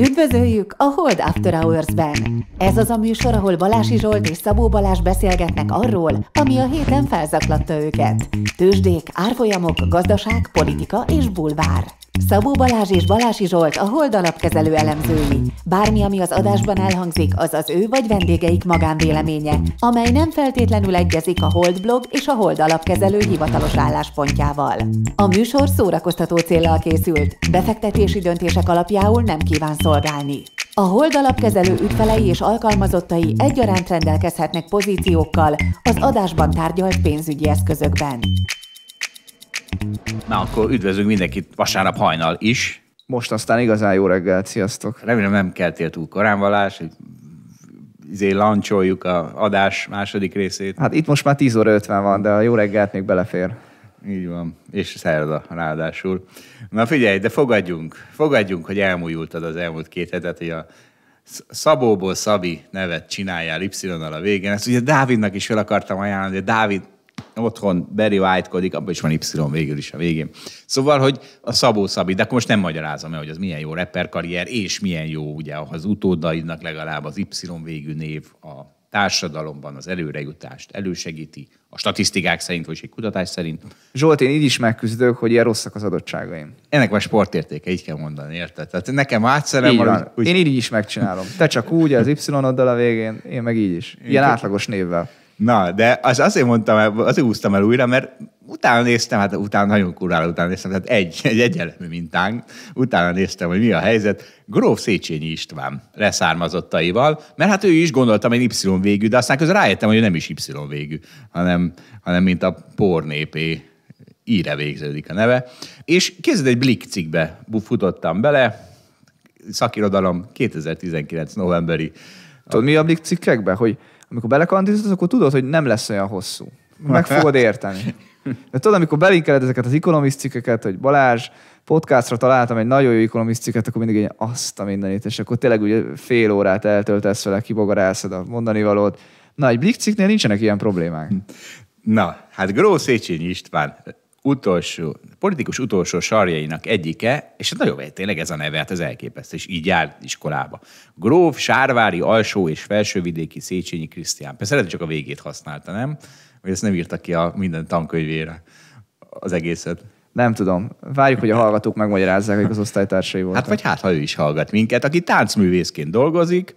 Üdvözöljük a Hold After Hours-ben! Ez az a műsor, ahol Balási Zsolt és Szabó Balázs beszélgetnek arról, ami a héten felzaklatta őket. Tőzsdék, árfolyamok, gazdaság, politika és bulvár. Szabó Balázs és Balási Zsolt a Hold alapkezelő elemzői. Bármi, ami az adásban elhangzik, az az ő vagy vendégeik magánvéleménye, amely nem feltétlenül egyezik a Hold blog és a Hold alapkezelő hivatalos álláspontjával. A műsor szórakoztató célral készült, befektetési döntések alapjául nem kíván szolgálni. A Hold alapkezelő ügyfelei és alkalmazottai egyaránt rendelkezhetnek pozíciókkal az adásban tárgyalt pénzügyi eszközökben. Na, akkor üdvözlünk mindenkit vasárnap hajnal is. Most aztán igazán jó reggelt, sziasztok! Remélem nem keltél túl korán, Valás, hogy izé lancsoljuk a adás második részét. Hát itt most már 10 óra 50 van, de a jó reggelt még belefér. Így van, és szerda ráadásul. Na figyelj, de fogadjunk, fogadjunk, hogy elmújultad az elmúlt két hetet, hogy a Szabóból Szabi nevet csináljál y a végén. Ezt ugye Dávidnak is fel akartam ajánlani, de Dávid otthon Barry White-kodik, abban is van Y végül is a végén. Szóval, hogy a Szabó Szabi, de akkor most nem magyarázom el, hogy az milyen jó karrier, és milyen jó ugye az utódaidnak legalább az Y végű név a társadalomban az előrejutást elősegíti, a statisztikák szerint, vagy egy kutatás szerint. Zsolt, én így is megküzdök, hogy ilyen rosszak az adottságaim. Ennek van sportértéke, így kell mondani, érted? Tehát nekem átszerem így van. Úgy... Én így is megcsinálom. Te csak úgy, az y oddal a végén, én meg így is. Ilyen átlagos névvel. Na, de az azért mondtam, azért húztam el újra, mert utána néztem, hát utána nagyon kurvára utána néztem, tehát egy, egy egyenlemű mintánk, utána néztem, hogy mi a helyzet. Gróf Széchenyi István leszármazottaival, mert hát ő is gondoltam, hogy Y végű, de aztán közben rájöttem, hogy ő nem is Y végű, hanem, hanem mint a pornépé íre végződik a neve. És kézzed egy blik cikkbe futottam bele, szakirodalom 2019 novemberi. Tudod, mi a blik cikkekben, hogy amikor belekantintod, akkor tudod, hogy nem lesz olyan hosszú. Meg fogod érteni. De tudod, amikor belinkeled ezeket az ekonomiszt cikkeket, hogy Balázs, podcastra találtam egy nagyon jó ekonomiszt cikket, akkor mindig egy azt a mindenit, és akkor tényleg ugye fél órát eltöltesz vele, kibogarászod a mondani valót. Na, egy blik nincsenek ilyen problémák. Na, hát Széchenyi István utolsó, politikus utolsó sarjainak egyike, és hát nagyon tényleg ez a neve, hát ez elképesztő, és így jár iskolába. Gróf, Sárvári, Alsó és Felsővidéki Széchenyi Krisztián. Persze lehet, csak a végét használta, nem? Vagy ezt nem írta ki a minden tankönyvére az egészet. Nem tudom. Várjuk, hogy a hallgatók megmagyarázzák, hogy az osztálytársai voltak. Hát vagy hát, ha ő is hallgat minket, aki táncművészként dolgozik,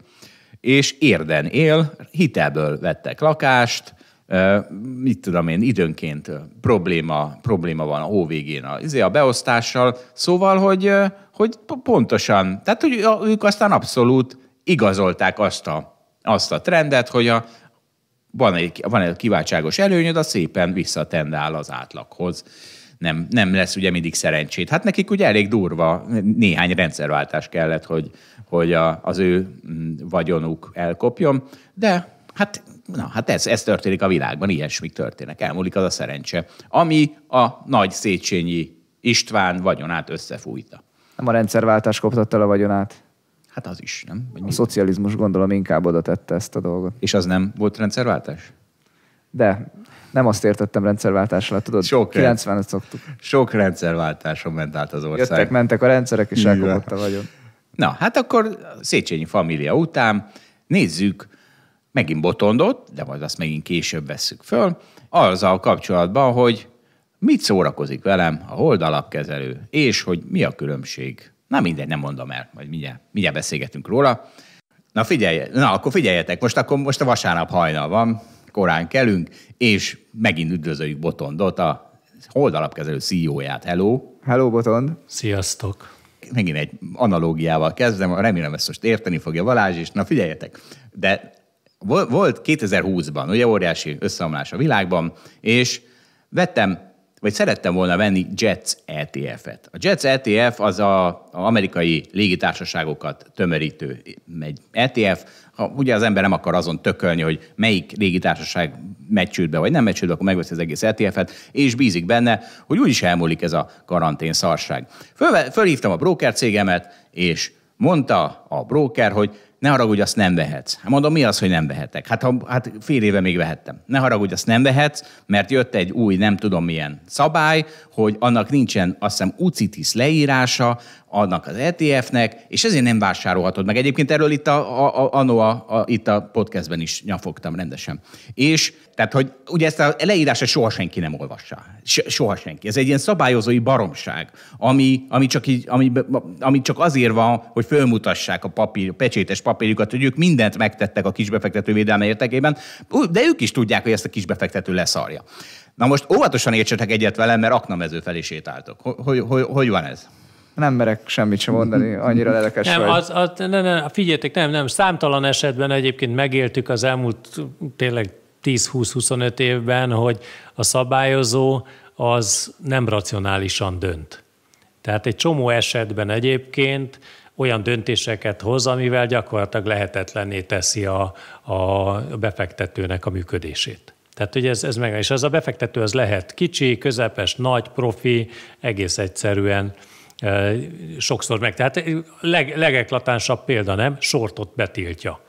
és érden él, hitelből vettek lakást, mit tudom én, időnként probléma, probléma van a hó végén a, izé, a beosztással, szóval, hogy, hogy pontosan, tehát hogy ők aztán abszolút igazolták azt a, azt a trendet, hogy a, van egy, van egy kiváltságos előnyöd, a szépen visszatendál az átlaghoz. Nem, nem lesz ugye mindig szerencsét. Hát nekik ugye elég durva, néhány rendszerváltás kellett, hogy, hogy a, az ő mm, vagyonuk elkopjon, de hát na hát ez, ez történik a világban, ilyesmik történnek, elmúlik az a szerencse, ami a nagy Széchenyi István vagyonát összefújta. Nem a rendszerváltás koptatta el a vagyonát. Hát az is, nem? Vagy a mi? szocializmus gondolom inkább oda tette ezt a dolgot. És az nem volt rendszerváltás? De nem azt értettem alatt, tudod? Sok 90-et szoktuk. Sok rendszerváltáson ment át az ország. Jöttek, mentek a rendszerek, és elkopott a vagyon. Na, hát akkor Széchenyi família után nézzük, megint botondott, de majd azt megint később vesszük föl, azzal kapcsolatban, hogy mit szórakozik velem a holdalapkezelő, és hogy mi a különbség. Na mindegy, nem mondom el, majd mindjárt, mindjárt beszélgetünk róla. Na figyelj, na akkor figyeljetek, most akkor most a vasárnap hajnal van, korán kelünk, és megint üdvözöljük Botondot, a holdalapkezelő CEO-ját. Hello! Hello, Botond! Sziasztok! Megint egy analógiával kezdem, remélem ezt most érteni fogja Valázs és na figyeljetek, de volt 2020-ban, ugye óriási összeomlás a világban, és vettem vagy szerettem volna venni JETS ETF-et. A JETS ETF az a, a amerikai légitársaságokat tömörítő egy ETF. Ha ugye az ember nem akar azon tökölni, hogy melyik légitársaság meccsült be, vagy nem meccsült akkor megveszi az egész ETF-et, és bízik benne, hogy úgyis elmúlik ez a karantén szarság. Föl, fölhívtam a broker cégemet, és mondta a broker, hogy ne haragudj, azt nem vehetsz. Hát mondom, mi az, hogy nem vehetek? Hát, ha, hát fél éve még vehettem. Ne haragudj, azt nem vehetsz, mert jött egy új, nem tudom milyen szabály, hogy annak nincsen, azt hiszem, ucitis leírása, annak az ETF-nek, és ezért nem vásárolhatod meg. Egyébként erről itt a, a, a, a, a, itt a podcastben is nyafogtam rendesen. És tehát, hogy ugye ezt a leírását soha senki nem olvassa. Soha senki. Ez egy ilyen szabályozói baromság, ami, ami, csak, így, ami, ami csak azért van, hogy fölmutassák a papír, a pecsétes papírjukat, hogy ők mindent megtettek a kisbefektető védelme értekében, de ők is tudják, hogy ezt a kisbefektető leszarja. Na most óvatosan értsetek egyet velem, mert aknamező felé sétáltok. Hogy, hogy, hogy van ez? nem merek semmit sem mondani, annyira lelkes nem, vagy. Az, az, nem, nem, figyeljetek, nem, nem, számtalan esetben egyébként megéltük az elmúlt tényleg 10-20-25 évben, hogy a szabályozó az nem racionálisan dönt. Tehát egy csomó esetben egyébként olyan döntéseket hoz, amivel gyakorlatilag lehetetlenné teszi a, a befektetőnek a működését. Tehát ugye ez, ez meg, és az a befektető az lehet kicsi, közepes, nagy, profi, egész egyszerűen e, sokszor meg. Tehát leg, legeklatánsabb példa, nem? Sortot betiltja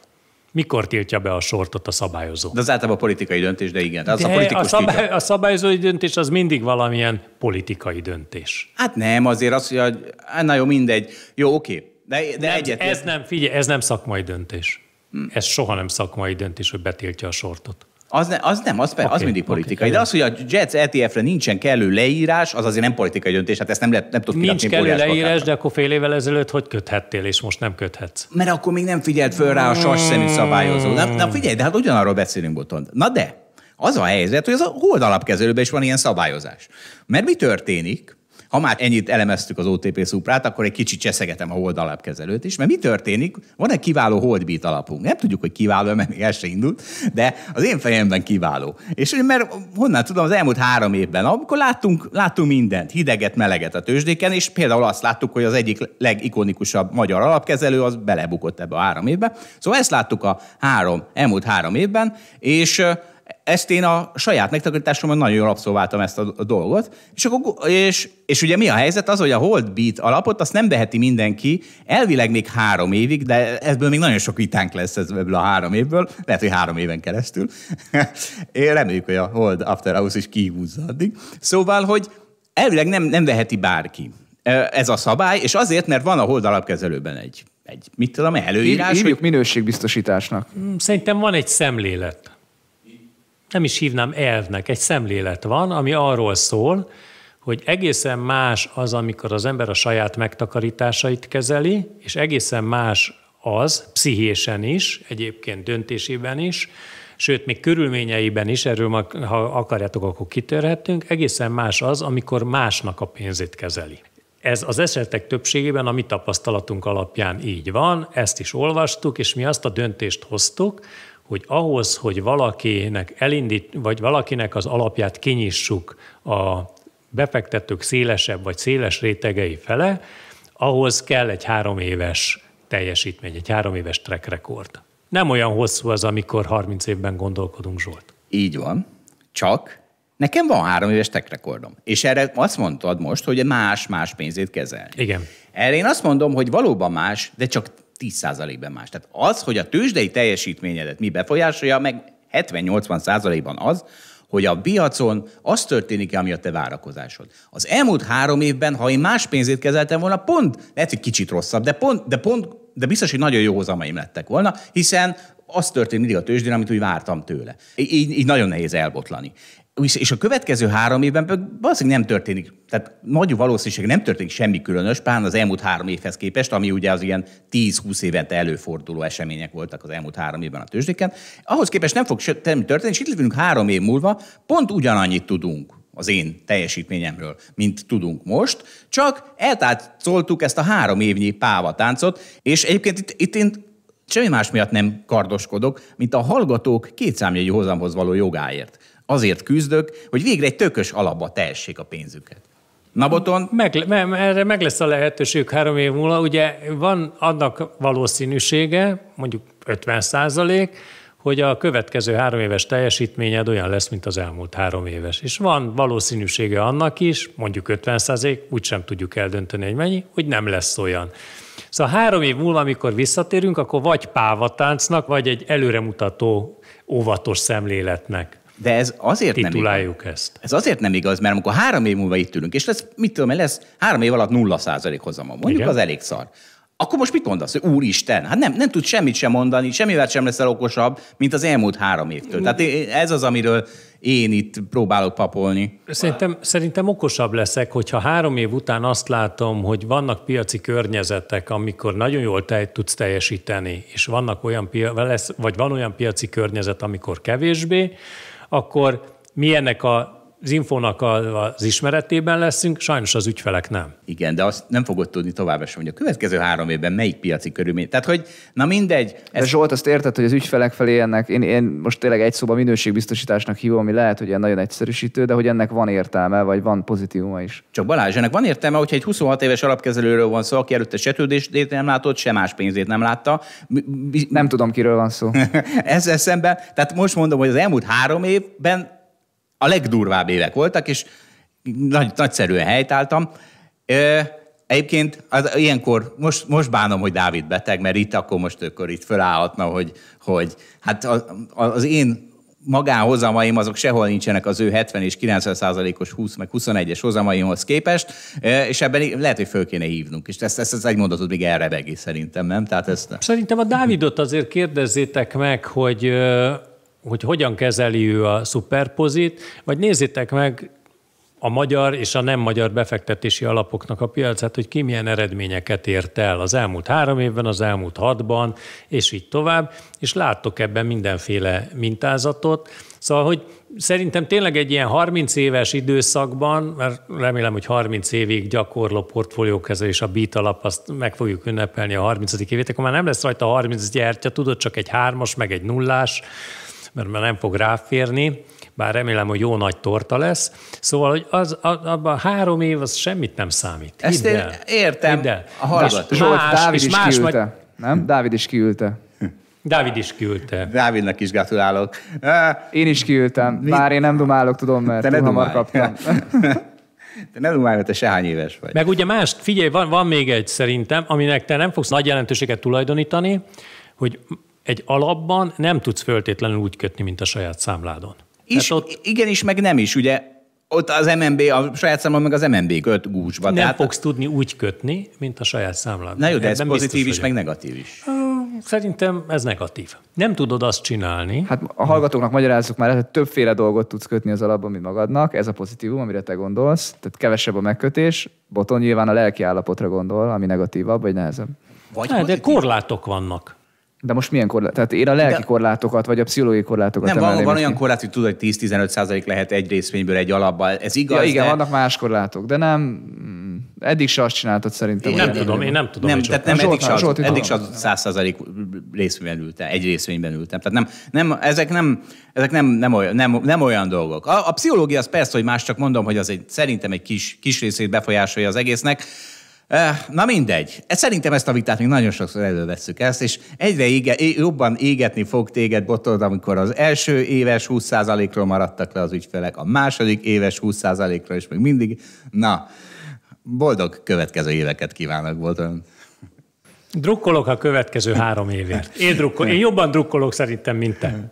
mikor tiltja be a sortot a szabályozó? De az általában a politikai döntés, de igen. Az de a, a, szabály, a szabályozói döntés az mindig valamilyen politikai döntés. Hát nem, azért az, hogy hát na jó, mindegy. Jó, oké. De, de nem, egyet, ez nem, figyelj, ez nem szakmai döntés. Hm. Ez soha nem szakmai döntés, hogy betiltja a sortot. Az, ne, az nem, az, okay, az mindig politikai. Okay, de az, hogy a Jets ETF-re nincsen kellő leírás, az azért nem politikai döntés, hát ezt nem, lehet, nem tudod kirakni. Nincs kellő leírás, pakátba. de akkor fél évvel ezelőtt hogy köthettél, és most nem köthetsz? Mert akkor még nem figyelt föl rá a sas szemű szabályozó. Na, na figyelj, de hát ugyanarról beszélünk, Botond. Na de, az a helyzet, hogy az a alapkezelőben is van ilyen szabályozás. Mert mi történik? ha már ennyit elemeztük az OTP szuprát, akkor egy kicsit cseszegetem a hold alapkezelőt is, mert mi történik? Van egy kiváló holdbit alapunk. Nem tudjuk, hogy kiváló, mert még el se indult, de az én fejemben kiváló. És mert honnan tudom, az elmúlt három évben, amikor láttunk, láttunk mindent, hideget, meleget a tőzsdéken, és például azt láttuk, hogy az egyik legikonikusabb magyar alapkezelő az belebukott ebbe a három évbe. Szóval ezt láttuk a három, elmúlt három évben, és ezt én a saját megtakarításomban nagyon jól abszolváltam ezt a, dolgot, és, akkor, és, és ugye mi a helyzet? Az, hogy a Beat alapot azt nem veheti mindenki, elvileg még három évig, de ebből még nagyon sok vitánk lesz ez, ebből a három évből, lehet, hogy három éven keresztül. én reméljük, hogy a hold after House is kihúzza addig. Szóval, hogy elvileg nem, nem veheti bárki ez a szabály, és azért, mert van a hold alapkezelőben egy, egy mit tudom, előírás. Írjuk hogy... minőségbiztosításnak. Mm, szerintem van egy szemlélet nem is hívnám elvnek, egy szemlélet van, ami arról szól, hogy egészen más az, amikor az ember a saját megtakarításait kezeli, és egészen más az pszichésen is, egyébként döntésében is, sőt, még körülményeiben is, erről ma, ha akarjátok, akkor kitörhetünk, egészen más az, amikor másnak a pénzét kezeli. Ez az esetek többségében a mi tapasztalatunk alapján így van, ezt is olvastuk, és mi azt a döntést hoztuk, hogy ahhoz, hogy valakinek elindít, vagy valakinek az alapját kinyissuk a befektetők szélesebb vagy széles rétegei fele, ahhoz kell egy három éves teljesítmény, egy három éves track record. Nem olyan hosszú az, amikor 30 évben gondolkodunk, Zsolt. Így van, csak nekem van három éves track recordom. És erre azt mondtad most, hogy más-más pénzét kezel. Igen. Erre én azt mondom, hogy valóban más, de csak 10%-ben más. Tehát az, hogy a tőzsdei teljesítményedet mi befolyásolja, meg 70-80%-ban az, hogy a piacon az történik, ami a te várakozásod. Az elmúlt három évben, ha én más pénzét kezeltem volna, pont, lehet, hogy kicsit rosszabb, de pont, de pont de biztos, hogy nagyon jó hozamaim lettek volna, hiszen az történt mindig a tőzsdén, amit úgy vártam tőle. Így, így nagyon nehéz elbotlani és a következő három évben valószínűleg nem történik, tehát nagy valószínűség nem történik semmi különös, pán az elmúlt három évhez képest, ami ugye az ilyen 10-20 évente előforduló események voltak az elmúlt három évben a tőzsdéken, ahhoz képest nem fog semmi történni, és itt lévünk három év múlva, pont ugyanannyit tudunk az én teljesítményemről, mint tudunk most, csak eltátszoltuk ezt a három évnyi pávatáncot, és egyébként itt, itt én semmi más miatt nem kardoskodok, mint a hallgatók kétszámjegyű hozamhoz való jogáért azért küzdök, hogy végre egy tökös alapba tehessék a pénzüket. Naboton? Meg, me, erre meg lesz a lehetőség három év múlva. Ugye van annak valószínűsége, mondjuk 50 százalék, hogy a következő három éves teljesítményed olyan lesz, mint az elmúlt három éves. És van valószínűsége annak is, mondjuk 50 százalék, úgysem tudjuk eldönteni, hogy mennyi, hogy nem lesz olyan. Szóval három év múlva, amikor visszatérünk, akkor vagy pávatáncnak, vagy egy előremutató óvatos szemléletnek de ez azért nem igaz. ezt. Ez azért nem igaz, mert amikor három év múlva itt ülünk, és lesz, mit tudom, lesz három év alatt nulla százalék hozama, mondjuk Igen. az elég szar. Akkor most mit mondasz? Úristen, hát nem, nem tud semmit sem mondani, semmivel sem leszel okosabb, mint az elmúlt három évtől. Tehát hm. ez az, amiről én itt próbálok papolni. Szerintem, szerintem okosabb leszek, hogyha három év után azt látom, hogy vannak piaci környezetek, amikor nagyon jól te tudsz teljesíteni, és vannak olyan, vagy van olyan piaci környezet, amikor kevésbé, akkor mi ennek a az infónak az ismeretében leszünk, sajnos az ügyfelek nem. Igen, de azt nem fogod tudni tovább, sem, hogy a következő három évben melyik piaci körülmény. Tehát, hogy na mindegy. Ez... De Zsolt, azt érted, hogy az ügyfelek felé ennek, én, én most tényleg egy szóba minőségbiztosításnak hívom, ami lehet, hogy ilyen nagyon egyszerűsítő, de hogy ennek van értelme, vagy van pozitívuma is. Csak Balázs, ennek van értelme, hogyha egy 26 éves alapkezelőről van szó, aki előtte se nem látott, se más pénzét nem látta. Nem tudom, kiről van szó. Ezzel szemben, tehát most mondom, hogy az elmúlt három évben a legdurvább évek voltak, és nagy, nagyszerűen helytáltam. Egyébként az, ilyenkor, most, most bánom, hogy Dávid beteg, mert itt akkor most akkor itt fölállhatna, hogy, hogy hát az, az én magánhozamaim azok sehol nincsenek az ő 70 és 90 százalékos 20 meg 21-es hozamaimhoz képest, és ebben lehet, hogy föl kéne hívnunk. És ezt, ezt, ezt egy mondatot még elrebegi szerintem, nem? Tehát ezt... Szerintem a Dávidot azért kérdezzétek meg, hogy hogy hogyan kezeli ő a szuperpozit, vagy nézzétek meg a magyar és a nem magyar befektetési alapoknak a piacát, hogy ki milyen eredményeket ért el az elmúlt három évben, az elmúlt hatban, és így tovább, és láttok ebben mindenféle mintázatot. Szóval, hogy szerintem tényleg egy ilyen 30 éves időszakban, mert remélem, hogy 30 évig gyakorló portfóliókezelés a BIT alap, azt meg fogjuk ünnepelni a 30. évét, akkor már nem lesz rajta 30 gyertya, tudod, csak egy hármas, meg egy nullás, mert már nem fog ráférni, bár remélem, hogy jó nagy torta lesz. Szóval, hogy az, abban három év az semmit nem számít. Hidd Ezt én el. értem. Hidd el. A hallgat. Zsolt, más, Dávid is más kiülte. Majd... Nem? Dávid is kiülte. Dávid is küldte. Dávidnak is gratulálok. Én is küldtem. Már én nem dumálok, tudom, mert te hamar kaptam. Te ne dumálj, mert te sehány éves vagy. Meg ugye más, figyelj, van, van még egy szerintem, aminek te nem fogsz nagy jelentőséget tulajdonítani, hogy egy alapban nem tudsz föltétlenül úgy kötni, mint a saját számládon. Is, ott... Igen is, meg nem is, ugye ott az MNB, a saját számlán meg az MNB köt gúzsba. Nem tehát... fogsz tudni úgy kötni, mint a saját számlád. Na jó, de ez Ebben pozitív is, meg negatív is. Szerintem ez negatív. Nem tudod azt csinálni. Hát a hallgatóknak magyarázzuk már, hogy többféle dolgot tudsz kötni az alapban, mint magadnak. Ez a pozitívum, amire te gondolsz. Tehát kevesebb a megkötés. Boton nyilván a lelki állapotra gondol, ami negatívabb, vagy nehezebb. Vagy ne, hát, de korlátok vannak. De most milyen korlát? Tehát én a lelki De... korlátokat, vagy a pszichológiai korlátokat Nem, van, van olyan korlát, hogy tudod, hogy 10-15 lehet egy részvényből egy alapban. Ez igaz, ja, igen, de... vannak más korlátok, de nem... Eddig se azt csináltad szerintem. Én nem tudom, tudom, én nem tudom. Nem, tehát nem eddig se az, eddig se az 100 részvényben ültem, egy részvényben ültem. Tehát nem, nem ezek nem, ezek nem, nem, olyan, nem, nem olyan dolgok. A, a pszichológia az persze, hogy más, csak mondom, hogy az egy, szerintem egy kis, kis részét befolyásolja az egésznek, Na mindegy. Szerintem ezt a vitát még nagyon sokszor elővesszük ezt, és egyre ége, jobban égetni fog téged, Botod, amikor az első éves 20%-ról maradtak le az ügyfelek, a második éves 20%-ról is még mindig. Na, boldog következő éveket kívánok, Botod. Drukkolok a következő három évért. Én, drukkol, én jobban drukkolok szerintem, mint te.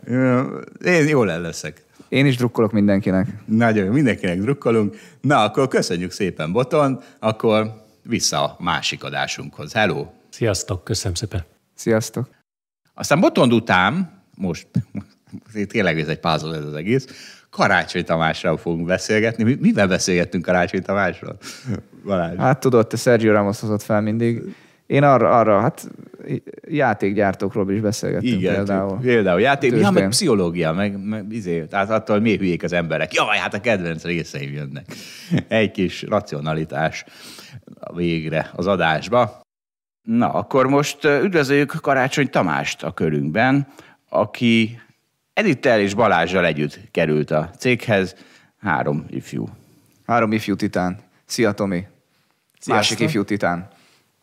Én jól leszek. Én is drukkolok mindenkinek. Nagyon jó, mindenkinek drukkolunk. Na, akkor köszönjük szépen, Boton. Akkor vissza a másik adásunkhoz. Hello! Sziasztok, köszönöm szépen! Sziasztok! Aztán botond után, most, tényleg ez egy pázol ez az egész, Karácsony Tamásról fogunk beszélgetni. Mivel beszélgettünk Karácsony Tamásról? Balázs. Hát tudod, te Sergio Ramos hozott fel mindig. Én arra, arra hát játékgyártókról is beszélgettünk Igen, például. Például játék, ja, meg pszichológia, meg, meg izé, tehát attól mi hülyék az emberek. Jaj, hát a kedvenc részeim jönnek. Egy kis racionalitás végre az adásba. Na, akkor most üdvözöljük Karácsony Tamást a körünkben, aki Edittel és Balázsjal együtt került a céghez. Három ifjú. Három ifjú titán. Szia, Tomi. Sziasztok. Másik ifjú titán.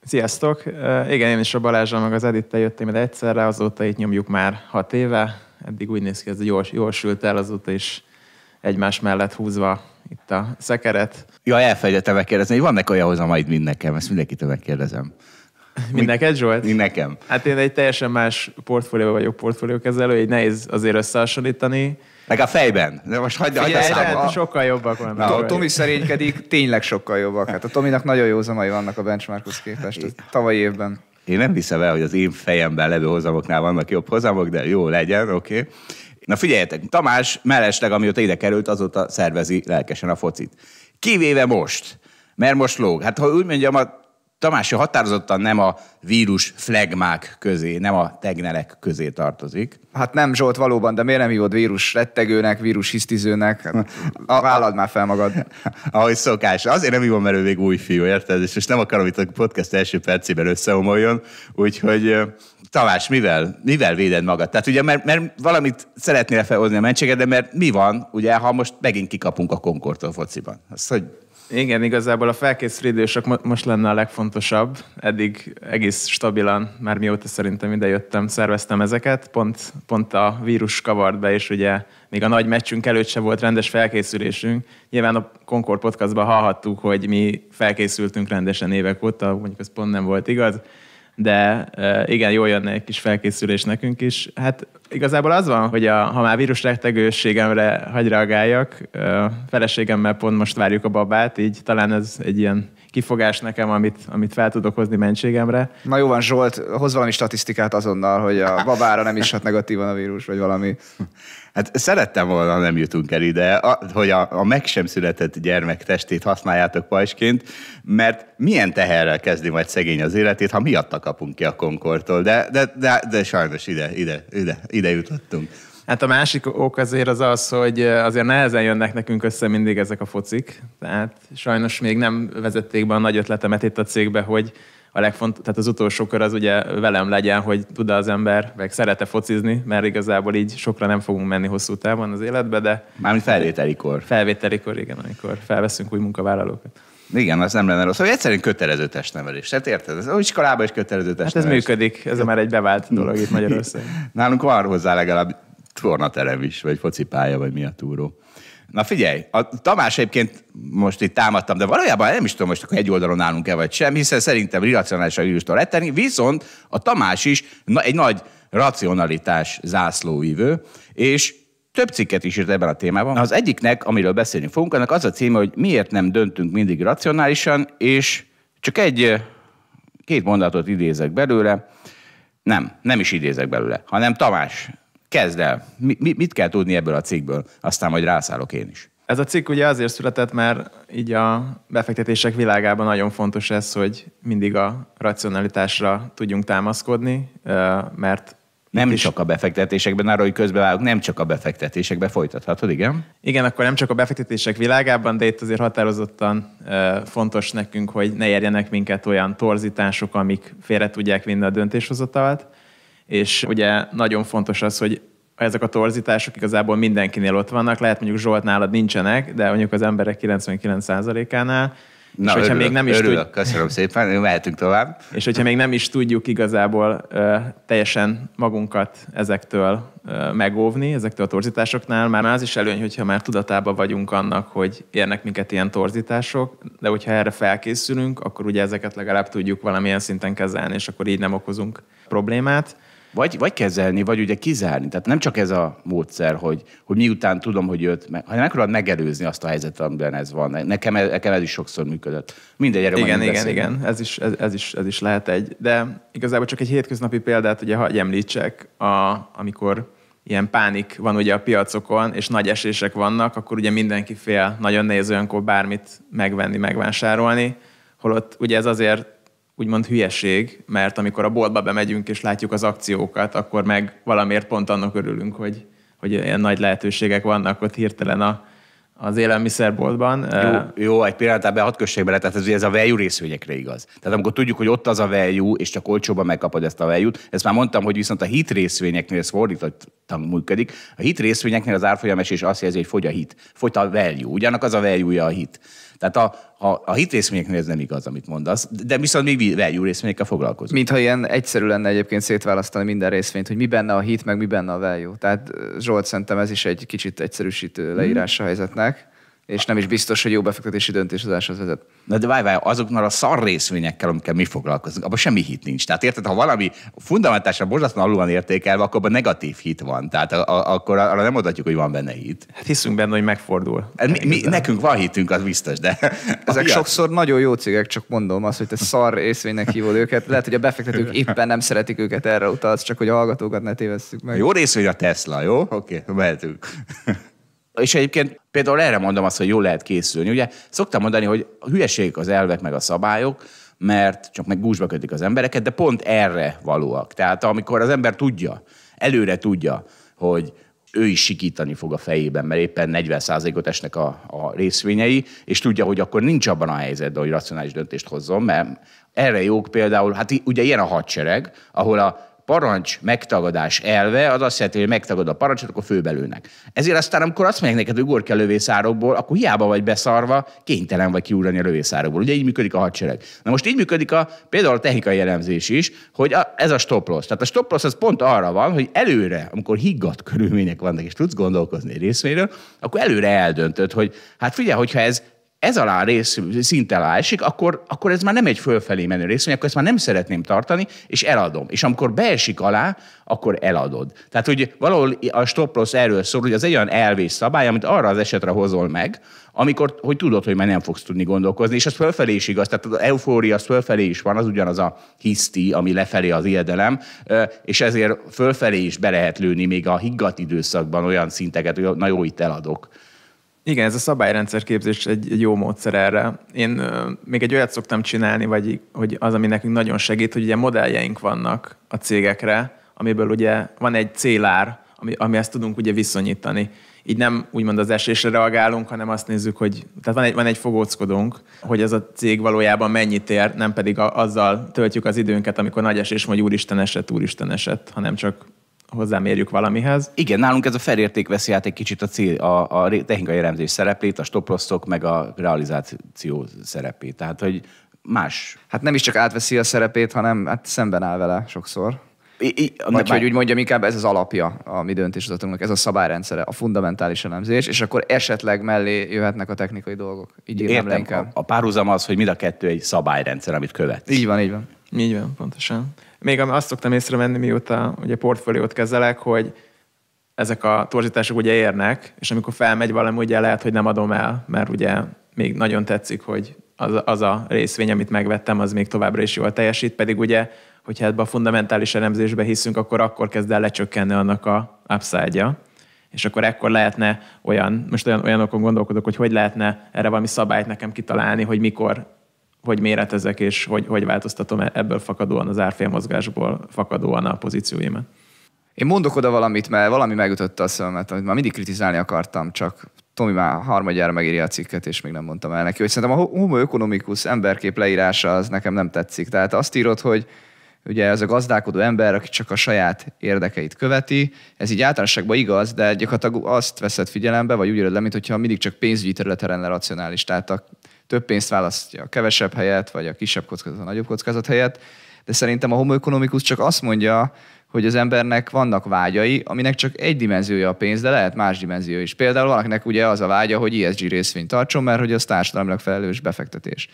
Sziasztok! Uh, igen, én is a Balázsral meg az Edittel jöttem ide egyszerre, azóta itt nyomjuk már hat éve. Eddig úgy néz ki, ez jól, jól sült el, azóta is egymás mellett húzva itt a szekeret. Ja, elfelejtettem megkérdezni, hogy van-e olyan hozzá majd mind nekem, ezt mindenkitől megkérdezem. Mind neked, Zsolt? Mind nekem. Hát én egy teljesen más portfólióban vagyok portfóliókezelő, így nehéz azért összehasonlítani. Meg a fejben. De most hagyd, hagyd a számba. sokkal jobbak vannak. A Tomi szerénykedik, tényleg sokkal jobbak. Hát a Tominak nagyon jó zamai vannak a benchmarkhoz képest. A tavalyi évben. Én nem hiszem el, hogy az én fejemben levő hozamoknál vannak jobb hozamok, de jó legyen, oké. Okay. Na figyeljetek, Tamás mellesleg, amióta ide került, azóta szervezi lelkesen a focit. Kivéve most, mert most lóg. Hát ha úgy mondjam, a Tamás határozottan nem a vírus flegmák közé, nem a tegnelek közé tartozik. Hát nem, Zsolt, valóban, de miért nem hívod vírus rettegőnek, vírus hisztizőnek? Hát, a, vállald már fel magad. Ahogy szokás. Azért nem hívom, mert ő még új fiú, érted? És nem akarom itt a podcast első percében összeomoljon, úgyhogy Tamás, mivel, mivel véded magad? Tehát ugye, mert, mert valamit szeretnél felhozni a mentséget, de mert mi van, ugye, ha most megint kikapunk a Concordtól fociban? Azt, hogy igen, igazából a felkészülő most lenne a legfontosabb. Eddig egész stabilan, már mióta szerintem idejöttem, szerveztem ezeket. Pont, pont a vírus kavart be, és ugye még a nagy meccsünk előtt se volt rendes felkészülésünk. Nyilván a Concord podcastban hallhattuk, hogy mi felkészültünk rendesen évek óta, mondjuk ez pont nem volt igaz de igen, jól jönne egy kis felkészülés nekünk is. Hát igazából az van, hogy a, ha már vírus rettegőségemre hagy reagáljak, feleségemmel pont most várjuk a babát, így talán ez egy ilyen kifogás nekem, amit, amit fel tudok hozni mentségemre. Na jó van, Zsolt, hoz valami statisztikát azonnal, hogy a babára nem is hat negatívan a vírus, vagy valami. Hát szerettem volna, nem jutunk el ide, a, hogy a, a meg sem született gyermek testét használjátok pajsként, mert milyen teherrel kezdi majd szegény az életét, ha miatta kapunk ki a konkortól, de, de, de, de sajnos ide, ide, ide, ide jutottunk. Hát a másik ok azért az az, hogy azért nehezen jönnek nekünk össze mindig ezek a focik. Tehát sajnos még nem vezették be a nagy ötletemet itt a cégbe, hogy a legfont, tehát az utolsó kör az ugye velem legyen, hogy tud az ember, meg szerete focizni, mert igazából így sokra nem fogunk menni hosszú távon az életbe, de... Mármint felvételikor. Felvételikor, igen, amikor felveszünk új munkavállalókat. Igen, az nem lenne rossz. Hogy szóval egyszerűen kötelező testnevelés. Tehát érted? Ez iskolában is kötelező testnevelés. Hát ez működik, ez már egy bevált dolog itt Magyarországon. Nálunk van hozzá legalább tornaterem is, vagy focipálya, vagy mi a túró. Na figyelj, a Tamás egyébként most itt támadtam, de valójában nem is tudom, most akkor egy oldalon állunk-e vagy sem, hiszen szerintem irracionális a vírustól viszont a Tamás is egy nagy racionalitás zászlóívő, és több cikket is írt ebben a témában. Az egyiknek, amiről beszélni fogunk, annak az a címe, hogy miért nem döntünk mindig racionálisan, és csak egy, két mondatot idézek belőle, nem, nem is idézek belőle, hanem Tamás Kezd el. Mi, mi, mit kell tudni ebből a cikkből? Aztán majd rászállok én is. Ez a cikk ugye azért született, mert így a befektetések világában nagyon fontos ez, hogy mindig a racionalitásra tudjunk támaszkodni, mert nem is. csak a befektetésekben, arra, hogy közbevágok, nem csak a befektetésekben folytathatod, igen? Igen, akkor nem csak a befektetések világában, de itt azért határozottan fontos nekünk, hogy ne érjenek minket olyan torzítások, amik félre tudják vinni a döntéshozatalt. És ugye nagyon fontos az, hogy ezek a torzítások igazából mindenkinél ott vannak, lehet mondjuk Zsolt nálad nincsenek, de mondjuk az emberek 99%-ánál, Na, és hogyha örülök, még nem is örülök, tud... köszönöm szépen, mehetünk tovább. És hogyha még nem is tudjuk igazából ö, teljesen magunkat ezektől ö, megóvni, ezektől a torzításoknál, már az is előny, hogyha már tudatában vagyunk annak, hogy érnek minket ilyen torzítások, de hogyha erre felkészülünk, akkor ugye ezeket legalább tudjuk valamilyen szinten kezelni, és akkor így nem okozunk problémát vagy, vagy kezelni, vagy ugye kizárni. Tehát nem csak ez a módszer, hogy, hogy miután tudom, hogy jött meg, hanem megpróbálod megelőzni azt a helyzetet, amiben ez van. Nekem, e-, nekem ez is sokszor működött. Mindegy, erre Igen, igen, igen. Ez is, ez, ez, is, ez is lehet egy. De igazából csak egy hétköznapi példát, ugye, ha említsek, a, amikor ilyen pánik van ugye a piacokon, és nagy esések vannak, akkor ugye mindenki fél, nagyon nehéz olyankor bármit megvenni, megvásárolni, holott ugye ez azért úgymond hülyeség, mert amikor a boltba bemegyünk és látjuk az akciókat, akkor meg valamiért pont annak örülünk, hogy, hogy ilyen nagy lehetőségek vannak ott hirtelen a, az élelmiszerboltban. Jó, jó egy pillanatában hadd bele, tehát ez, ez a veljú részvényekre igaz. Tehát amikor tudjuk, hogy ott az a veljú, és csak olcsóban megkapod ezt a veljút, ezt már mondtam, hogy viszont a hit részvényeknél ez fordítottan működik. A hit részvényeknél az árfolyam esés azt jelzi, hogy fogy a hit, fogy a value, ugyanak az a value a hit. Tehát a, a, a hitészményeknél ez nem igaz, amit mondasz, de viszont mi value részvényekkel foglalkozunk. Mintha ilyen egyszerű lenne egyébként szétválasztani minden részvényt, hogy mi benne a hit, meg mi benne a value. Tehát Zsolt szerintem ez is egy kicsit egyszerűsítő leírása a helyzetnek és nem is biztos, hogy jó befektetési döntéshozáshoz vezet. Na de várj, várj, azoknál a szar részvényekkel, amikkel mi foglalkozunk, abban semmi hit nincs. Tehát érted, ha valami fundamentálisan borzasztóan alul van értékelve, akkor abban negatív hit van. Tehát a, a, akkor arra nem mondhatjuk, hogy van benne hit. Hát hiszünk benne, hogy megfordul. Hát mi, mi, nekünk van hitünk, az biztos, de... Ezek piac... sokszor nagyon jó cégek, csak mondom azt, hogy te szar részvénynek hívod őket. Lehet, hogy a befektetők éppen nem szeretik őket, erre utalsz, csak hogy a hallgatókat ne tévesszük meg. Jó részvény a Tesla, jó? Oké, okay, mehetünk. És egyébként például erre mondom azt, hogy jól lehet készülni. Ugye szoktam mondani, hogy a hülyeség az elvek meg a szabályok, mert csak meg gúzsba kötik az embereket, de pont erre valóak. Tehát amikor az ember tudja, előre tudja, hogy ő is sikítani fog a fejében, mert éppen 40%-ot esnek a, a részvényei, és tudja, hogy akkor nincs abban a helyzetben, hogy racionális döntést hozzon, mert erre jók például, hát ugye ilyen a hadsereg, ahol a parancs megtagadás elve az azt jelenti, hogy megtagad a parancsot, akkor főbelőnek. Ezért aztán, amikor azt mondják neked, hogy ugorj ki a lövészárokból, akkor hiába vagy beszarva, kénytelen vagy kiúrani a lövészárokból. Ugye így működik a hadsereg. Na most így működik a, például a technikai jellemzés is, hogy a, ez a stop loss. Tehát a stop loss az pont arra van, hogy előre, amikor higgadt körülmények vannak, és tudsz gondolkozni részvéről, akkor előre eldöntöd, hogy hát figyelj, hogyha ez ez alá rész szinte alá esik, akkor, akkor ez már nem egy fölfelé menő részvény, akkor ezt már nem szeretném tartani, és eladom. És amikor beesik alá, akkor eladod. Tehát, hogy valahol a stop loss erről szól, hogy az egy olyan elvés szabály, amit arra az esetre hozol meg, amikor, hogy tudod, hogy már nem fogsz tudni gondolkozni, és az fölfelé is igaz, tehát az eufória az fölfelé is van, az ugyanaz a hiszti, ami lefelé az érdelem, és ezért fölfelé is be lehet lőni még a higgat időszakban olyan szinteket, hogy na jó, itt eladok. Igen, ez a szabályrendszer képzés egy, jó módszer erre. Én még egy olyat szoktam csinálni, vagy hogy az, ami nekünk nagyon segít, hogy ugye modelljeink vannak a cégekre, amiből ugye van egy célár, ami, ami ezt tudunk ugye viszonyítani. Így nem úgymond az esésre reagálunk, hanem azt nézzük, hogy tehát van egy, van egy fogóckodónk, hogy ez a cég valójában mennyit ér, nem pedig a, azzal töltjük az időnket, amikor nagy esés, vagy úristen esett, úristen esett, hanem csak hozzámérjük valamihez. Igen, nálunk ez a felérték veszi át egy kicsit a, cél, a, a technikai elemzés szerepét, a stoprosztok, meg a realizáció szerepét. Tehát, hogy más. Hát nem is csak átveszi a szerepét, hanem hát szemben áll vele sokszor. I, I, Vagy hogy úgy mondjam, inkább ez az alapja a mi döntéshozatunknak, ez a szabályrendszere, a fundamentális elemzés, és akkor esetleg mellé jöhetnek a technikai dolgok. Így Értem, le A, a párhuzam az, hogy mind a kettő egy szabályrendszer, amit követ. Így van, így van. Így van, pontosan. Még azt szoktam észrevenni, mióta ugye portfóliót kezelek, hogy ezek a torzítások ugye érnek, és amikor felmegy valami, ugye lehet, hogy nem adom el, mert ugye még nagyon tetszik, hogy az, az a részvény, amit megvettem, az még továbbra is jól teljesít, pedig ugye, hogyha ebbe a fundamentális elemzésbe hiszünk, akkor akkor kezd el lecsökkenni annak a upside És akkor ekkor lehetne olyan, most olyan, olyanokon gondolkodok, hogy hogy lehetne erre valami szabályt nekem kitalálni, hogy mikor hogy méretezek, és hogy, hogy változtatom e- ebből fakadóan, az árfélmozgásból fakadóan a pozícióimat. Én mondok oda valamit, mert valami megütötte a szememet, amit már mindig kritizálni akartam, csak Tomi már harmadjára megírja a cikket, és még nem mondtam el neki, hogy szerintem a homo economicus emberkép leírása az nekem nem tetszik. Tehát azt írod, hogy ugye ez a gazdálkodó ember, aki csak a saját érdekeit követi, ez így általánosságban igaz, de gyakorlatilag azt veszed figyelembe, vagy úgy írod le, mintha mindig csak pénzügyi területen lenne racionális. Tehát a több pénzt választja a kevesebb helyet, vagy a kisebb kockázat, a nagyobb kockázat helyett, de szerintem a homoekonomikus csak azt mondja, hogy az embernek vannak vágyai, aminek csak egy dimenziója a pénz, de lehet más dimenzió is. Például valakinek ugye az a vágya, hogy ESG részvényt tartson, mert hogy az társadalmilag felelős befektetés.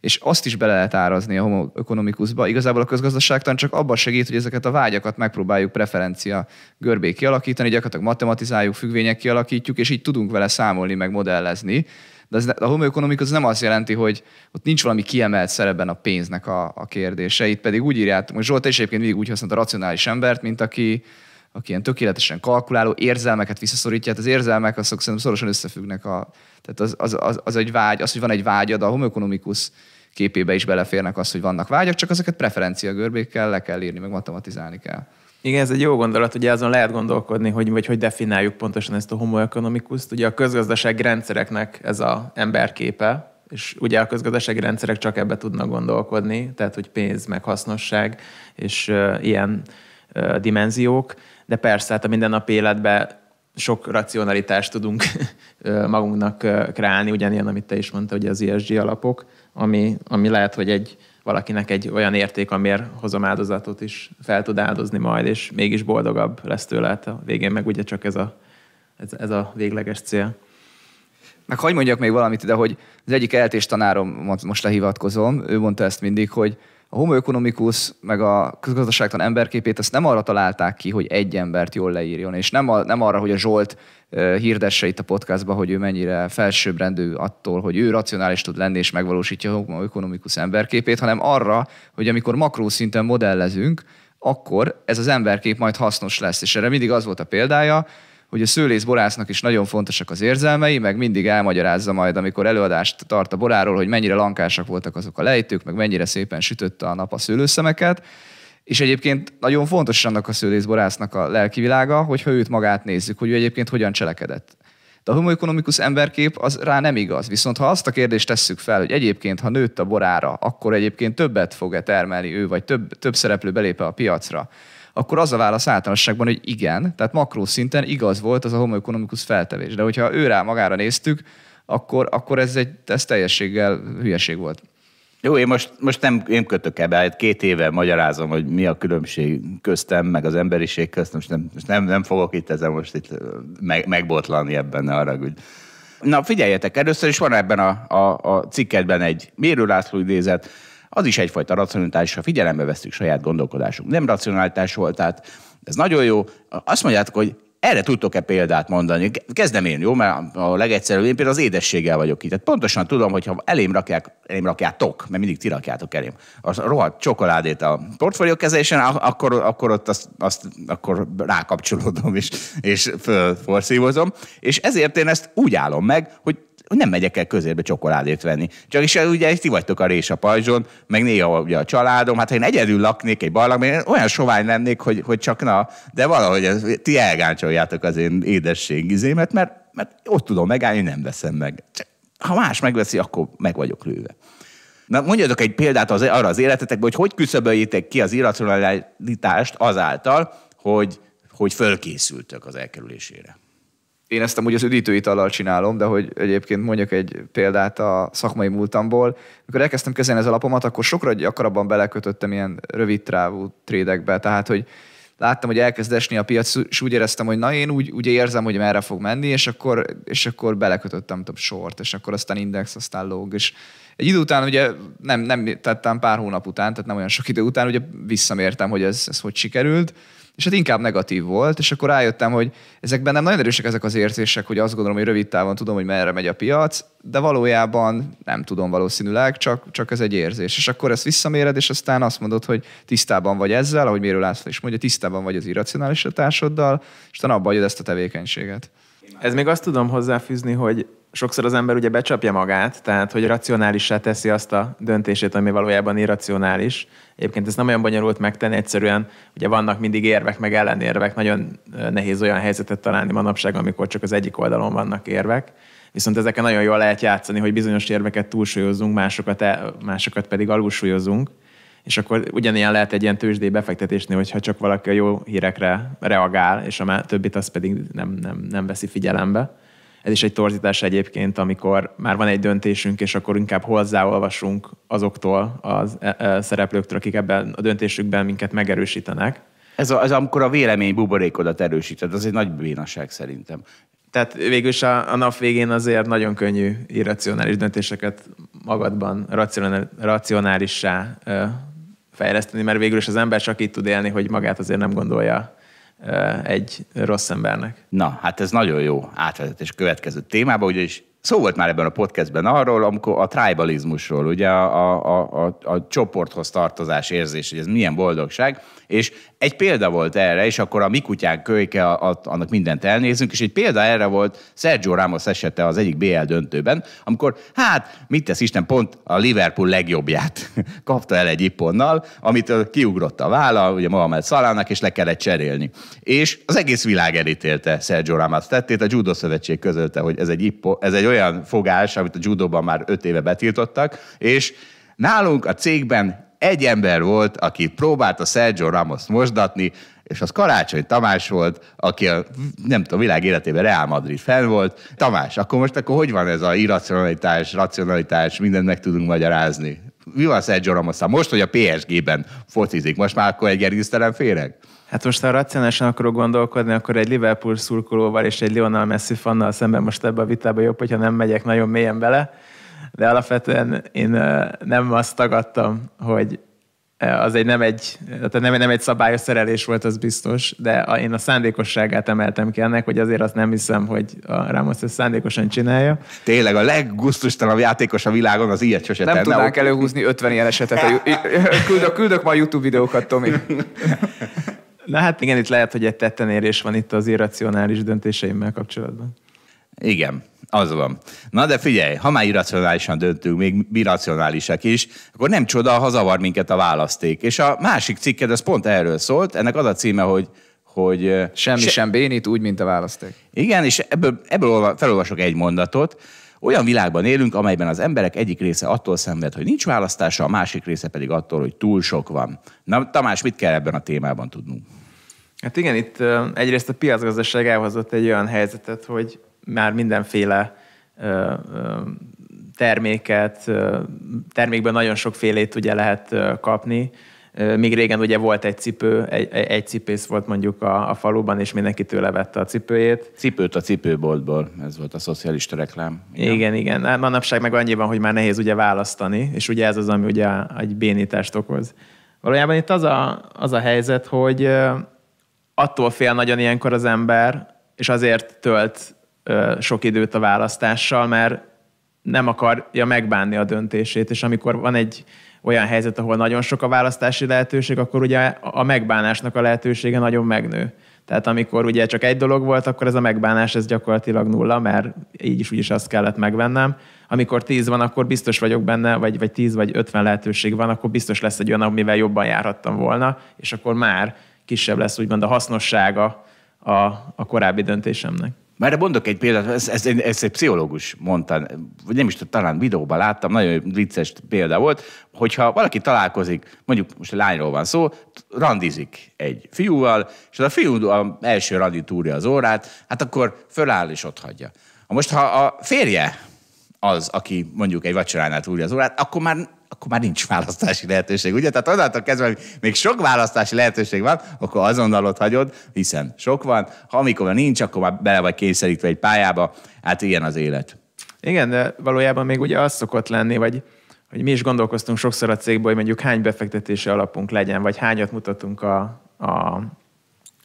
És azt is bele lehet árazni a homoekonomikusba. Igazából a közgazdaságtan csak abban segít, hogy ezeket a vágyakat megpróbáljuk preferencia görbé kialakítani, gyakorlatilag matematizáljuk, függvények kialakítjuk, és így tudunk vele számolni, meg modellezni de az, a homoekonomik az nem azt jelenti, hogy ott nincs valami kiemelt szerepben a pénznek a, a kérdése. Itt pedig úgy írját, most Zsolt is egyébként mindig úgy használt a racionális embert, mint aki, aki ilyen tökéletesen kalkuláló, érzelmeket visszaszorítja. Hát az érzelmek azok szerintem szorosan összefüggnek. A, tehát az, az, az, az, egy vágy, az, hogy van egy vágyad, a homoekonomikus képébe is beleférnek az, hogy vannak vágyak, csak ezeket preferencia görbékkel le kell írni, meg matematizálni kell. Igen, ez egy jó gondolat, ugye azon lehet gondolkodni, hogy, vagy hogy definiáljuk pontosan ezt a homo economicus-t. Ugye a közgazdasági rendszereknek ez a emberképe, és ugye a közgazdasági rendszerek csak ebbe tudnak gondolkodni, tehát hogy pénz, meg hasznosság, és uh, ilyen uh, dimenziók, de persze, hát a mindennapi életben sok racionalitást tudunk magunknak kreálni, ugyanilyen, amit te is mondta, hogy az ESG alapok, ami, ami lehet, hogy egy valakinek egy olyan érték, amiért hozom áldozatot is fel tud áldozni majd, és mégis boldogabb lesz tőle, hát a végén meg ugye csak ez a, ez, ez a végleges cél. Meg hagyd mondjak még valamit ide, hogy az egyik eltés tanárom, most lehivatkozom, ő mondta ezt mindig, hogy, a homo economicus, meg a közgazdaságtan emberképét, ezt nem arra találták ki, hogy egy embert jól leírjon, és nem, a, nem arra, hogy a Zsolt hirdesse itt a podcastban, hogy ő mennyire felsőbbrendű attól, hogy ő racionális tud lenni és megvalósítja a homo emberképét, hanem arra, hogy amikor makrószinten modellezünk, akkor ez az emberkép majd hasznos lesz. És erre mindig az volt a példája, hogy a szőlész borásznak is nagyon fontosak az érzelmei, meg mindig elmagyarázza majd, amikor előadást tart a boráról, hogy mennyire lankásak voltak azok a lejtők, meg mennyire szépen sütötte a nap a szőlőszemeket. És egyébként nagyon fontos annak a szőlészborásznak a lelkivilága, hogyha őt magát nézzük, hogy ő egyébként hogyan cselekedett. De a homoekonomikus emberkép az rá nem igaz. Viszont ha azt a kérdést tesszük fel, hogy egyébként, ha nőtt a borára, akkor egyébként többet fog-e termelni ő, vagy több, több szereplő belépe a piacra, akkor az a válasz általánosságban, hogy igen, tehát makró szinten igaz volt az a homoekonomikus feltevés. De hogyha ő rá magára néztük, akkor, akkor ez, egy, ez teljességgel hülyeség volt. Jó, én most, most nem én kötök ebbe, hát két éve magyarázom, hogy mi a különbség köztem, meg az emberiség köztem, most nem, most nem, nem fogok itt ezen most itt meg, megbotlani ebben, ne haragudj. Na figyeljetek, először is van ebben a, a, a cikketben egy Mérő László idézet, az is egyfajta racionalitás, ha figyelembe veszük saját gondolkodásunk. Nem racionalitás volt, tehát ez nagyon jó. Azt mondjátok, hogy erre tudtok-e példát mondani? Kezdem én, jó? Mert a legegyszerűbb, én például az édességgel vagyok itt. Tehát pontosan tudom, hogy ha elém, rakják, elém rakjátok, mert mindig ti rakjátok elém, a rohadt csokoládét a portfólió kezelésen, akkor, akkor ott azt, azt akkor rákapcsolódom és, és fölforszívozom. És ezért én ezt úgy állom meg, hogy nem megyek el közérbe csokoládét venni. Csak is eh, ugye ti vagytok a rés a pajzson, meg néha ugye a családom, hát ha én egyedül laknék egy barlang, én olyan sovány lennék, hogy, hogy csak na, de valahogy ez, ti elgáncsoljátok az én édességizémet, mert, mert ott tudom megállni, nem veszem meg. Csak, ha más megveszi, akkor meg vagyok lőve. Na mondjatok egy példát az, arra az életetekben, hogy hogy küszöböljétek ki az irracionalitást azáltal, hogy, hogy fölkészültök az elkerülésére én ezt amúgy az üdítőitallal csinálom, de hogy egyébként mondjak egy példát a szakmai múltamból. Mikor elkezdtem kezelni az alapomat, akkor sokra gyakrabban belekötöttem ilyen rövid trávú trédekbe, tehát hogy láttam, hogy elkezd esni a piac, és úgy éreztem, hogy na én úgy, úgy érzem, hogy merre fog menni, és akkor, és akkor belekötöttem több sort, és akkor aztán index, aztán lóg, és egy idő után ugye nem, nem tettem pár hónap után, tehát nem olyan sok idő után, ugye visszamértem, hogy ez, ez hogy sikerült, és hát inkább negatív volt, és akkor rájöttem, hogy ezekben nem nagyon erősek ezek az érzések, hogy azt gondolom, hogy rövid távon tudom, hogy merre megy a piac, de valójában nem tudom valószínűleg, csak, csak ez egy érzés. És akkor ezt visszaméred, és aztán azt mondod, hogy tisztában vagy ezzel, ahogy Mérő László is mondja, tisztában vagy az irracionális társaddal, és te abba ezt a tevékenységet. Ez még azt tudom hozzáfűzni, hogy sokszor az ember ugye becsapja magát, tehát hogy racionálissá teszi azt a döntését, ami valójában irracionális. Egyébként ez nem olyan bonyolult megtenni, egyszerűen ugye vannak mindig érvek, meg ellenérvek, nagyon nehéz olyan helyzetet találni manapság, amikor csak az egyik oldalon vannak érvek. Viszont ezeken nagyon jól lehet játszani, hogy bizonyos érveket túlsúlyozunk, másokat, el, másokat pedig alulsúlyozunk. És akkor ugyanilyen lehet egy ilyen tőzsdé befektetésnél, hogyha csak valaki a jó hírekre reagál, és a többit az pedig nem, nem, nem veszi figyelembe. Ez is egy torzítás egyébként, amikor már van egy döntésünk, és akkor inkább hozzáolvasunk azoktól az e, e, szereplőktől, akik ebben a döntésükben minket megerősítenek. Ez, a, ez amikor a vélemény buborékodat erősíted, az egy nagy bénaság szerintem. Tehát végülis a, a nap végén azért nagyon könnyű irracionális döntéseket magadban racionálissá fejleszteni, mert végül is az ember csak itt tud élni, hogy magát azért nem gondolja egy rossz embernek. Na, hát ez nagyon jó átvezetés következő témába, ugyanis Szó volt már ebben a podcastben arról, amikor a tribalizmusról, ugye a, a, a, a csoporthoz tartozás érzés, hogy ez milyen boldogság, és egy példa volt erre, és akkor a mi kutyánk kölyke, a, a, annak mindent elnézünk, és egy példa erre volt Sergio Ramos esete az egyik BL döntőben, amikor hát, mit tesz Isten, pont a Liverpool legjobbját kapta el egy ipponnal, amit kiugrott a vála, ugye Mohamed Szalának, és le kellett cserélni. És az egész világ elítélte Sergio Ramos tettét, a Judo Szövetség közölte, hogy ez egy, ippo, ez egy olyan olyan fogás, amit a judóban már öt éve betiltottak, és nálunk a cégben egy ember volt, aki próbálta Sergio Ramos mosdatni, és az Karácsony Tamás volt, aki a, nem tudom, világ életében Real Madrid fel volt. Tamás, akkor most akkor hogy van ez a irracionalitás, racionalitás, mindent meg tudunk magyarázni? Mi van Sergio ramos Most, hogy a PSG-ben focizik, most már akkor egy gerinctelen féreg? Hát most, ha racionálisan akarok gondolkodni, akkor egy Liverpool szurkolóval és egy Lionel Messi fannal szemben most ebbe a vitába jobb, hogyha nem megyek nagyon mélyen bele, de alapvetően én nem azt tagadtam, hogy az egy nem egy, tehát nem, nem egy szabályos szerelés volt, az biztos, de a, én a szándékosságát emeltem ki ennek, hogy azért azt nem hiszem, hogy a Ramos ezt szándékosan csinálja. Tényleg a leggusztustalabb játékos a világon az ilyet sose Nem tudnánk előhúzni 50 ilyen esetet. Küldök, küldök majd YouTube videókat, Tomi. Na hát igen, itt lehet, hogy egy tettenérés van itt az irracionális döntéseimmel kapcsolatban. Igen, az van. Na de figyelj, ha már irracionálisan döntünk, még irracionálisak is, akkor nem csoda, ha zavar minket a választék. És a másik cikked, ez pont erről szólt, ennek az a címe, hogy hogy... Semmi se... sem bénít, úgy, mint a választék. Igen, és ebből, ebből felolvasok egy mondatot. Olyan világban élünk, amelyben az emberek egyik része attól szenved, hogy nincs választása, a másik része pedig attól, hogy túl sok van. Na, Tamás, mit kell ebben a témában tudnunk? Hát igen, itt egyrészt a piacgazdaság elhozott egy olyan helyzetet, hogy már mindenféle terméket, termékben nagyon sokfélét ugye lehet kapni, még régen ugye volt egy cipő, egy, egy cipész volt mondjuk a, a faluban, és mindenki tőle vette a cipőjét. Cipőt a cipőboltból, ez volt a szocialista reklám. Igen, igen. igen. Manapság meg van, hogy már nehéz ugye választani, és ugye ez az, ami ugye egy bénítást okoz. Valójában itt az a, az a helyzet, hogy attól fél nagyon ilyenkor az ember, és azért tölt sok időt a választással, mert nem akarja megbánni a döntését, és amikor van egy olyan helyzet, ahol nagyon sok a választási lehetőség, akkor ugye a megbánásnak a lehetősége nagyon megnő. Tehát amikor ugye csak egy dolog volt, akkor ez a megbánás ez gyakorlatilag nulla, mert így is úgyis azt kellett megvennem. Amikor tíz van, akkor biztos vagyok benne, vagy, vagy tíz vagy ötven lehetőség van, akkor biztos lesz egy olyan, amivel jobban járhattam volna, és akkor már kisebb lesz úgymond a hasznossága a, a korábbi döntésemnek. Már mondok egy példát, ezt, ezt, ezt egy pszichológus mondta, vagy nem is tudom, talán videóban láttam, nagyon vicces példa volt, hogyha valaki találkozik, mondjuk most a lányról van szó, randizik egy fiúval, és az a fiú a első randi túrja az órát, hát akkor föláll és ott hagyja. Most ha a férje az, aki mondjuk egy vacsoránál túrja az órát, akkor már akkor már nincs választási lehetőség, ugye? Tehát onnantól kezdve, hogy még sok választási lehetőség van, akkor azonnal ott hagyod, hiszen sok van. Ha amikor nincs, akkor már bele vagy kényszerítve egy pályába. Hát ilyen az élet. Igen, de valójában még ugye az szokott lenni, vagy hogy mi is gondolkoztunk sokszor a cégben, hogy mondjuk hány befektetési alapunk legyen, vagy hányat mutatunk a, a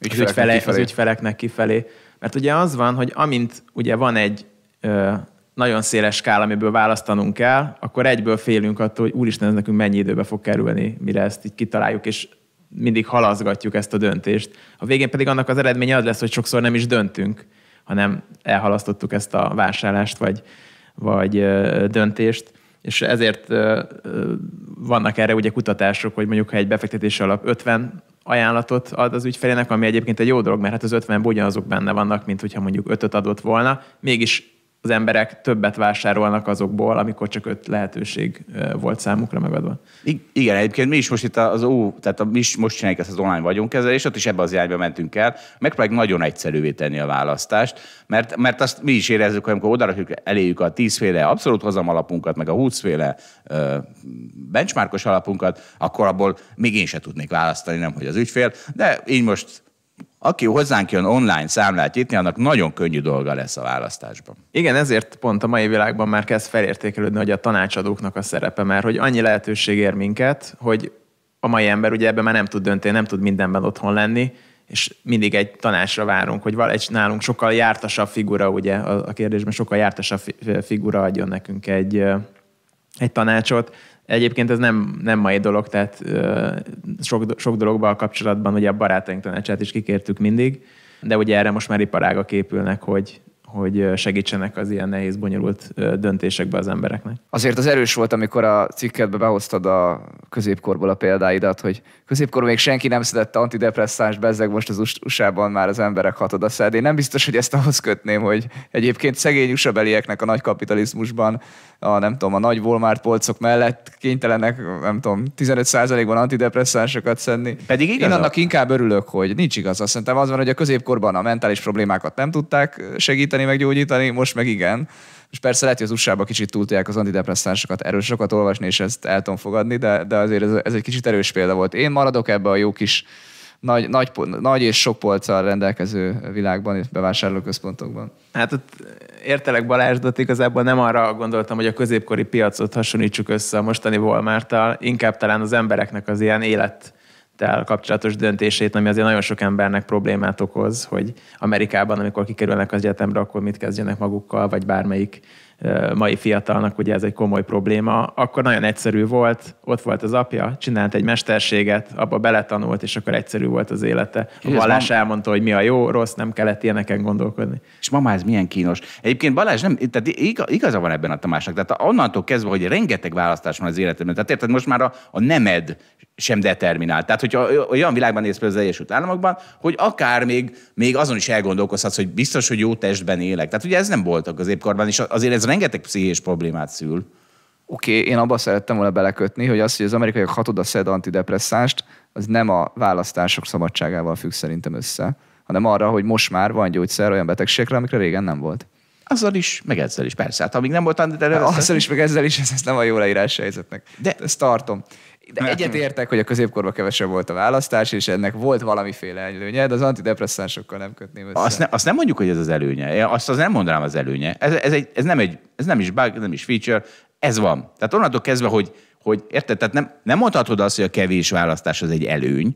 ügyfeleknek ügyfele, az ügyfeleknek kifelé. Mert ugye az van, hogy amint ugye van egy ö, nagyon széles skála, amiből választanunk kell, akkor egyből félünk attól, hogy úristen, ez nekünk mennyi időbe fog kerülni, mire ezt így kitaláljuk, és mindig halazgatjuk ezt a döntést. A végén pedig annak az eredménye az lesz, hogy sokszor nem is döntünk, hanem elhalasztottuk ezt a vásárlást vagy, vagy döntést. És ezért vannak erre ugye kutatások, hogy mondjuk ha egy befektetési alap 50 ajánlatot ad az ügyfelének, ami egyébként egy jó dolog, mert hát az 50 ugyanazok benne vannak, mint hogyha mondjuk 5 adott volna, mégis az emberek többet vásárolnak azokból, amikor csak öt lehetőség volt számukra megadva. Igen, egyébként mi is most itt az ó, tehát mi is most csináljuk ezt az online vagyonkezelést, ott is ebbe az irányba mentünk el, megpróbáljuk nagyon egyszerűvé tenni a választást, mert, mert azt mi is érezzük, hogy amikor odarakjuk eléjük a tízféle abszolút hozamalapunkat, meg a húszféle benchmarkos alapunkat, akkor abból még én se tudnék választani, nem hogy az ügyfél, de így most aki hozzánk jön online számlát nyitni, annak nagyon könnyű dolga lesz a választásban. Igen, ezért pont a mai világban már kezd felértékelődni, hogy a tanácsadóknak a szerepe, mert hogy annyi lehetőség ér minket, hogy a mai ember ugye ebben már nem tud dönteni, nem tud mindenben otthon lenni, és mindig egy tanácsra várunk, hogy egy nálunk sokkal jártasabb figura, ugye a kérdésben sokkal jártasabb figura adjon nekünk egy, egy tanácsot, Egyébként ez nem, nem mai dolog, tehát sok, sok dologban a kapcsolatban ugye a barátaink tanácsát is kikértük mindig, de ugye erre most már iparágak épülnek, hogy hogy segítsenek az ilyen nehéz, bonyolult döntésekbe az embereknek. Azért az erős volt, amikor a cikketbe behoztad a középkorból a példáidat, hogy középkor még senki nem szedett antidepresszáns bezzeg, most az USA-ban már az emberek hatod a szed. Én nem biztos, hogy ezt ahhoz kötném, hogy egyébként szegény usa a nagy kapitalizmusban, a, nem tudom, a nagy Walmart polcok mellett kénytelenek, nem tudom, 15%-ban antidepresszánsokat szedni. Pedig igaz? Én annak inkább örülök, hogy nincs igaz. Azt szerintem az van, hogy a középkorban a mentális problémákat nem tudták segíteni, gyógyítani, meg gyógyítani, most meg igen. És persze lehet, hogy az usa kicsit túltolják az antidepresszánsokat, erről sokat olvasni, és ezt el tudom fogadni, de, de azért ez, ez egy kicsit erős példa volt. Én maradok ebbe a jó kis nagy, nagy, nagy és sok polccal rendelkező világban és bevásárlóközpontokban. Hát ott értelek Balázs, de igazából nem arra gondoltam, hogy a középkori piacot hasonlítsuk össze a mostani walmart inkább talán az embereknek az ilyen élet Brexit-tel kapcsolatos döntését, ami azért nagyon sok embernek problémát okoz, hogy Amerikában, amikor kikerülnek az egyetemre, akkor mit kezdjenek magukkal, vagy bármelyik mai fiatalnak ugye ez egy komoly probléma, akkor nagyon egyszerű volt, ott volt az apja, csinált egy mesterséget, abba beletanult, és akkor egyszerű volt az élete. A Balázs elmondta, hogy mi a jó, rossz, nem kellett ilyeneken gondolkodni. És ma már ez milyen kínos. Egyébként Balázs nem, tehát igaza van ebben a Tamásnak, tehát onnantól kezdve, hogy rengeteg választás van az életemben. Tehát érted, most már a, a nemed sem determinált. Tehát, hogyha olyan világban néz például az Egyesült Államokban, hogy akár még, még azon is elgondolkozhatsz, hogy biztos, hogy jó testben élek. Tehát ugye ez nem voltak az épkorban, és azért ez rengeteg pszichés problémát szül. Oké, okay, én abba szerettem volna belekötni, hogy az, hogy az amerikaiak hatoda szed antidepresszást, az nem a választások szabadságával függ szerintem össze, hanem arra, hogy most már van gyógyszer olyan betegségre, amikre régen nem volt. Azzal is, meg ezzel is, persze. Hát amíg nem volt de... Először... Azzal is, meg ezzel is, ez, ez nem a jó leírás helyzetnek. De ezt tartom. De értek, hogy a középkorban kevesebb volt a választás, és ennek volt valamiféle előnye, de az antidepresszánsokkal nem kötném össze. Azt, ne, azt nem mondjuk, hogy ez az előnye. Azt, az nem mondanám az előnye. Ez, ez, egy, ez, nem egy, ez nem is bug, nem is feature, ez van. Tehát onnantól kezdve, hogy, hogy érted, tehát nem, nem mondhatod azt, hogy a kevés választás az egy előny,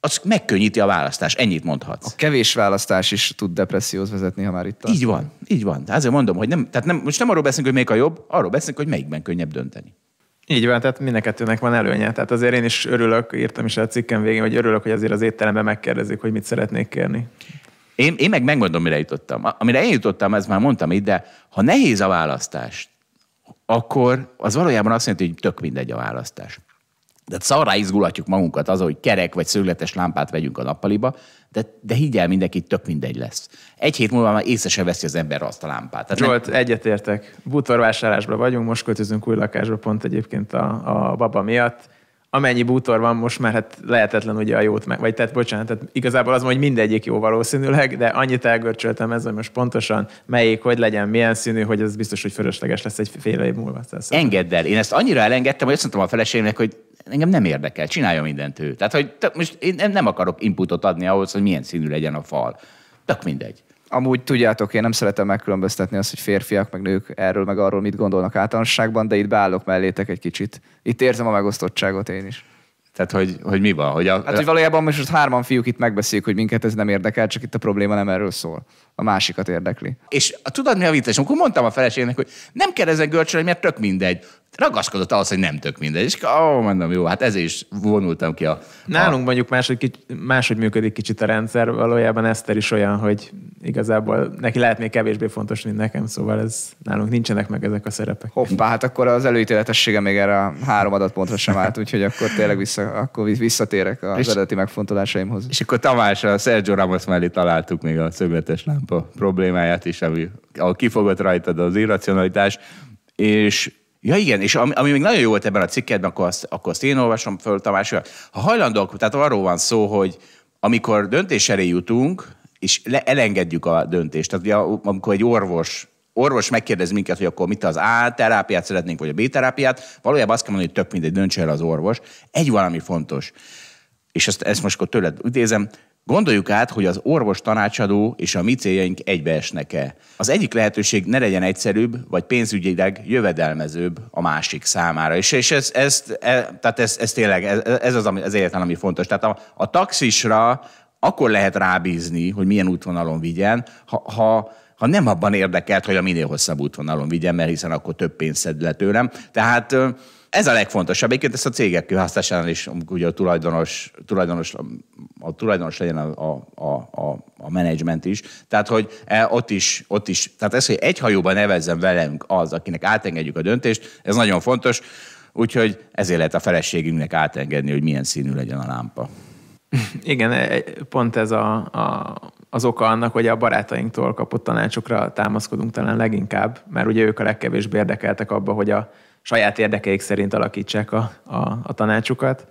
az megkönnyíti a választás, ennyit mondhatsz. A kevés választás is tud depresszióhoz vezetni, ha már itt tartunk. Így van, így van. De azért mondom, hogy nem, tehát nem, most nem arról beszélünk, hogy melyik a jobb, arról beszélünk, hogy melyikben könnyebb dönteni. Így van, tehát mind kettőnek van előnye. Tehát azért én is örülök, írtam is a cikkem végén, hogy örülök, hogy azért az étteremben megkérdezik, hogy mit szeretnék kérni. Én, én meg megmondom, mire jutottam. Amire én jutottam, ezt már mondtam itt, de ha nehéz a választás, akkor az valójában azt jelenti, hogy tök mindegy a választás. De szarra izgulatjuk magunkat az, hogy kerek vagy szögletes lámpát vegyünk a nappaliba, de, de higgy el, mindenki tök mindegy lesz. Egy hét múlva már észre sem veszi az ember azt a lámpát. Tehát Zsolt, nem... egyetértek. Bútorvásárlásban vagyunk, most költözünk új lakásba pont egyébként a, a baba miatt amennyi bútor van most már, hát lehetetlen ugye a jót meg, vagy tehát bocsánat, tehát igazából az, hogy mindegyik jó valószínűleg, de annyit elgörcsöltem ez hogy most pontosan melyik, hogy legyen, milyen színű, hogy ez biztos, hogy fölösleges lesz egy fél év múlva. Engedd el. Én ezt annyira elengedtem, hogy azt mondtam a feleségemnek, hogy engem nem érdekel, csinálja mindent ő. Tehát, hogy tök, most én nem akarok inputot adni ahhoz, hogy milyen színű legyen a fal. Tök mindegy. Amúgy tudjátok, én nem szeretem megkülönböztetni azt, hogy férfiak meg nők erről meg arról mit gondolnak általánosságban, de itt beállok mellétek egy kicsit. Itt érzem a megosztottságot én is. Tehát, hogy, hogy mi van? Hogy a... Hát, hogy valójában most, most hárman fiúk itt megbeszéljük, hogy minket ez nem érdekel, csak itt a probléma nem erről szól. A másikat érdekli. És a, tudod, mi a vicces? Amikor mondtam a feleségnek, hogy nem kell ezen görcsölni, mert tök mindegy ragaszkodott ahhoz, hogy nem tök mindegy. És ó, mondom, jó, hát ez is vonultam ki a... Nálunk a... mondjuk máshogy, máshogy működik kicsit a rendszer, valójában Eszter is olyan, hogy igazából neki lehet még kevésbé fontos, mint nekem, szóval ez nálunk nincsenek meg ezek a szerepek. Hoppá, hát akkor az előítéletessége még erre a három adatpontra sem állt, úgyhogy akkor tényleg vissza, akkor visszatérek az és, eredeti megfontolásaimhoz. És akkor Tamás, a Sergio Ramos mellé találtuk még a szögletes lámpa problémáját is, ami, ahol kifogott rajtad az irracionalitás, és Ja igen, és ami, ami még nagyon jó volt ebben a cikkedben, akkor azt, akkor azt én olvasom föl, Tamás, ha hajlandók, tehát arról van szó, hogy amikor döntés elé jutunk, és le, elengedjük a döntést. Tehát ugye, amikor egy orvos orvos megkérdez minket, hogy akkor mit az A terápiát szeretnénk, vagy a B terápiát, valójában azt kell mondani, hogy tök mindegy, döntse el az orvos. Egy valami fontos, és ezt, ezt most akkor tőled idézem, Gondoljuk át, hogy az orvos tanácsadó és a mi céljaink egybeesnek-e. Az egyik lehetőség ne legyen egyszerűbb, vagy pénzügyileg jövedelmezőbb a másik számára. És, és ez, ez, ez, tehát ez, ez tényleg, ez, ez az ami, az egyetlen, ami fontos. Tehát a, a taxisra akkor lehet rábízni, hogy milyen útvonalon vigyen, ha, ha ha nem abban érdekelt, hogy a minél hosszabb útvonalon vigyen, mert hiszen akkor több pénzt szed le tőlem. Tehát ez a legfontosabb. Egyébként ezt a cégek kihasztásánál is, ugye a tulajdonos, tulajdonos a tulajdonos legyen a, a, a, a menedzsment is. Tehát, hogy e, ott is, ott is, tehát ez, hogy egy hajóban nevezzen velünk az, akinek átengedjük a döntést, ez nagyon fontos. Úgyhogy ezért lehet a feleségünknek átengedni, hogy milyen színű legyen a lámpa. Igen, e, e, pont ez a, a, az oka annak, hogy a barátainktól kapott tanácsokra támaszkodunk talán leginkább, mert ugye ők a legkevésbé érdekeltek abba, hogy a saját érdekeik szerint alakítsák a, a, a tanácsukat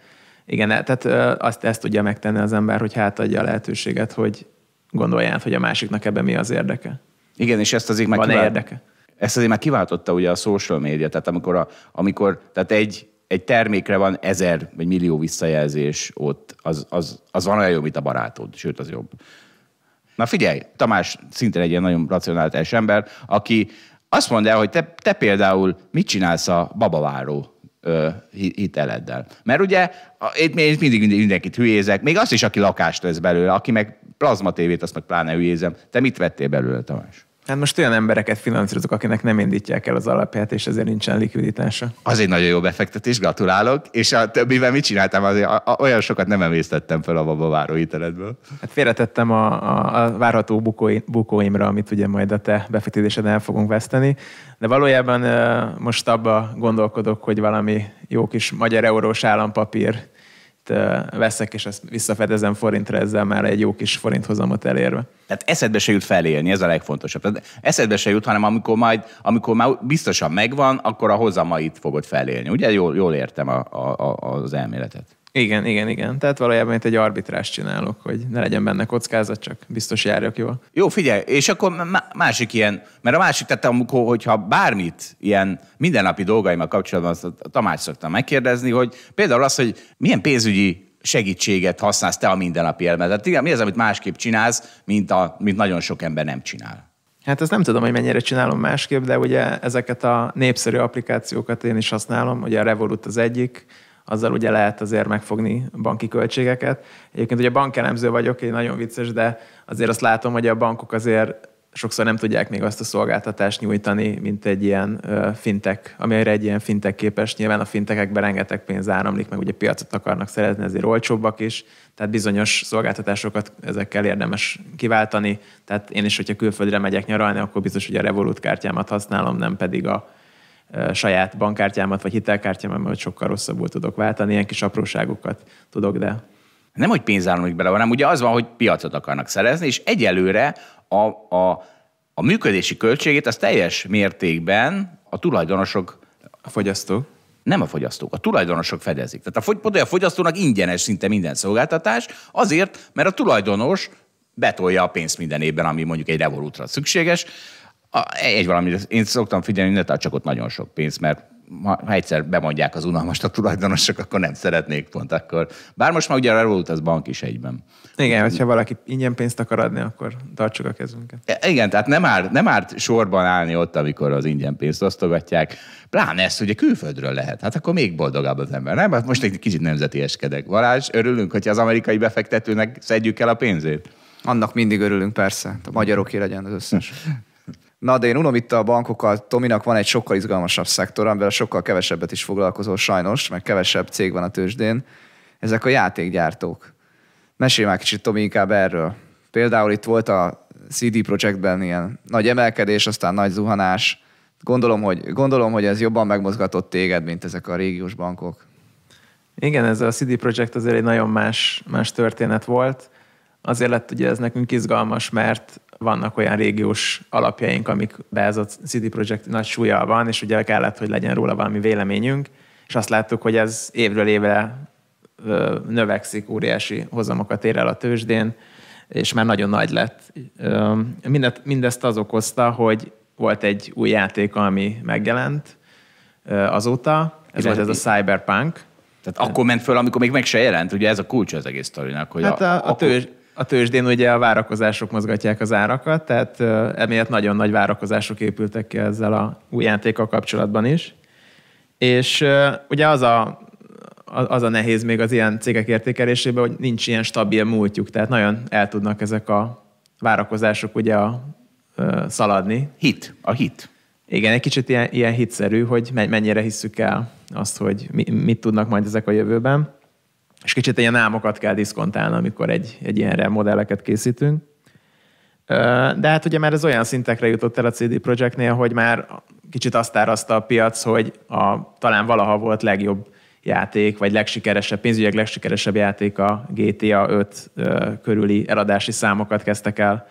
igen, e, tehát e, azt, ezt tudja megtenni az ember, hogy hát adja a lehetőséget, hogy gondolját, hogy a másiknak ebben mi az érdeke. Igen, és ezt azért meg Van kivált... érdeke? Ezt azért már kiváltotta ugye a social media, tehát amikor, a, amikor tehát egy, egy termékre van ezer vagy millió visszajelzés ott, az, az, az van olyan jó, mint a barátod, sőt, az jobb. Na figyelj, Tamás szintén egy ilyen nagyon racionális ember, aki azt mondja, hogy te, te például mit csinálsz a babaváró hiteleddel. Mert ugye én mindig, mindig mindenkit hülyézek, még azt is, aki lakást vesz belőle, aki meg plazma tévét, azt meg pláne hülyézem. Te mit vettél belőle, Tamás? Hát most olyan embereket finanszírozok, akinek nem indítják el az alapját, és ezért nincsen likviditása. Az egy nagyon jó befektetés, gratulálok. És a többivel mit csináltam? Azért olyan sokat nem emésztettem fel a babaváró hiteletből. Hát félretettem a, a, a várható bukói, bukóimra, amit ugye majd a te befektetésed el fogunk veszteni. De valójában most abba gondolkodok, hogy valami jó kis magyar eurós állampapír veszek, és ezt visszafedezem forintra, ezzel már egy jó kis forinthozamot elérve. Tehát eszedbe se jut felélni, ez a legfontosabb. Tehát eszedbe se jut, hanem amikor, majd, amikor már biztosan megvan, akkor a hozamait fogod felélni. Ugye jól, jól értem a, a, a, az elméletet. Igen, igen, igen. Tehát valójában itt egy arbitrást csinálok, hogy ne legyen benne kockázat, csak biztos járjak jól. Jó, figyelj, és akkor másik ilyen, mert a másik, tehát amikor, hogyha bármit ilyen mindennapi dolgaimmal kapcsolatban azt a Tamás szoktam megkérdezni, hogy például az, hogy milyen pénzügyi segítséget használsz te a mindennapi elmedet. Igen, mi az, amit másképp csinálsz, mint, a, mint nagyon sok ember nem csinál? Hát ezt nem tudom, hogy mennyire csinálom másképp, de ugye ezeket a népszerű applikációkat én is használom, ugye a Revolut az egyik, azzal ugye lehet azért megfogni banki költségeket. Egyébként ugye bankelemző vagyok, én nagyon vicces, de azért azt látom, hogy a bankok azért sokszor nem tudják még azt a szolgáltatást nyújtani, mint egy ilyen fintek, amire egy ilyen fintek képes. Nyilván a fintekekben rengeteg pénz áramlik, meg ugye piacot akarnak szerezni, ezért olcsóbbak is, tehát bizonyos szolgáltatásokat ezekkel érdemes kiváltani. Tehát én is, hogyha külföldre megyek nyaralni, akkor biztos, hogy a Revolut kártyámat használom, nem pedig a saját bankkártyámat vagy hitelkártyámat, mert sokkal rosszabbul tudok váltani, ilyen kis apróságokat tudok, de... Nem, hogy pénz államlik bele, hanem ugye az van, hogy piacot akarnak szerezni, és egyelőre a, a, a működési költségét az teljes mértékben a tulajdonosok... A fogyasztók nem a fogyasztók, a tulajdonosok fedezik. Tehát a, fogy, a fogyasztónak ingyenes szinte minden szolgáltatás, azért, mert a tulajdonos betolja a pénzt minden évben, ami mondjuk egy revolútra szükséges, a, egy valami, én szoktam figyelni, ne csak ott nagyon sok pénz, mert ha egyszer bemondják az unalmast a tulajdonosok, akkor nem szeretnék pont akkor. Bár most már ugye a Revolut az bank is egyben. Igen, hogyha valaki ingyen pénzt akar adni, akkor tartsuk a kezünket. E, igen, tehát nem árt, nem árt sorban állni ott, amikor az ingyen pénzt osztogatják. Pláne ezt ugye külföldről lehet, hát akkor még boldogabb az ember, nem? Hát most egy kicsit eskedek. Valás, örülünk, hogyha az amerikai befektetőnek szedjük el a pénzét. Annak mindig örülünk, persze. A magyarok legyen az összes. Na, de én unom itt a bankokat, Tominak van egy sokkal izgalmasabb szektor, amivel sokkal kevesebbet is foglalkozol sajnos, mert kevesebb cég van a tőzsdén. Ezek a játékgyártók. Mesélj már kicsit, Tomi, inkább erről. Például itt volt a CD Projektben ilyen nagy emelkedés, aztán nagy zuhanás. Gondolom, hogy, gondolom, hogy ez jobban megmozgatott téged, mint ezek a régiós bankok. Igen, ez a CD Projekt azért egy nagyon más, más történet volt. Azért lett ugye ez nekünk izgalmas, mert vannak olyan régiós alapjaink, amikbe ez a CD Projekt nagy súlya van, és ugye kellett, hogy legyen róla valami véleményünk, és azt láttuk, hogy ez évről évre növekszik, óriási hozamokat ér el a tőzsdén, és már nagyon nagy lett. Mindet, mindezt az okozta, hogy volt egy új játék, ami megjelent azóta, ez Igen. volt ez a Cyberpunk. Tehát akkor ment föl, amikor még meg se jelent, ugye ez a kulcs az egész sztorinak. Hogy hát a, a, a, tőzs, a tőzsdén ugye a várakozások mozgatják az árakat, tehát emiatt nagyon nagy várakozások épültek ki ezzel a új játékkal kapcsolatban is. És ugye az a, az a nehéz még az ilyen cégek értékelésében, hogy nincs ilyen stabil múltjuk, tehát nagyon el tudnak ezek a várakozások ugye a, a szaladni. Hit, a hit. Igen, egy kicsit ilyen, ilyen hitszerű, hogy mennyire hisszük el azt, hogy mi, mit tudnak majd ezek a jövőben és kicsit ilyen álmokat kell diszkontálni, amikor egy, egy ilyenre modelleket készítünk. De hát ugye már ez olyan szintekre jutott el a CD Projektnél, hogy már kicsit azt árazta a piac, hogy a, talán valaha volt legjobb játék, vagy legsikeresebb, pénzügyek legsikeresebb játék a GTA 5 körüli eladási számokat kezdtek el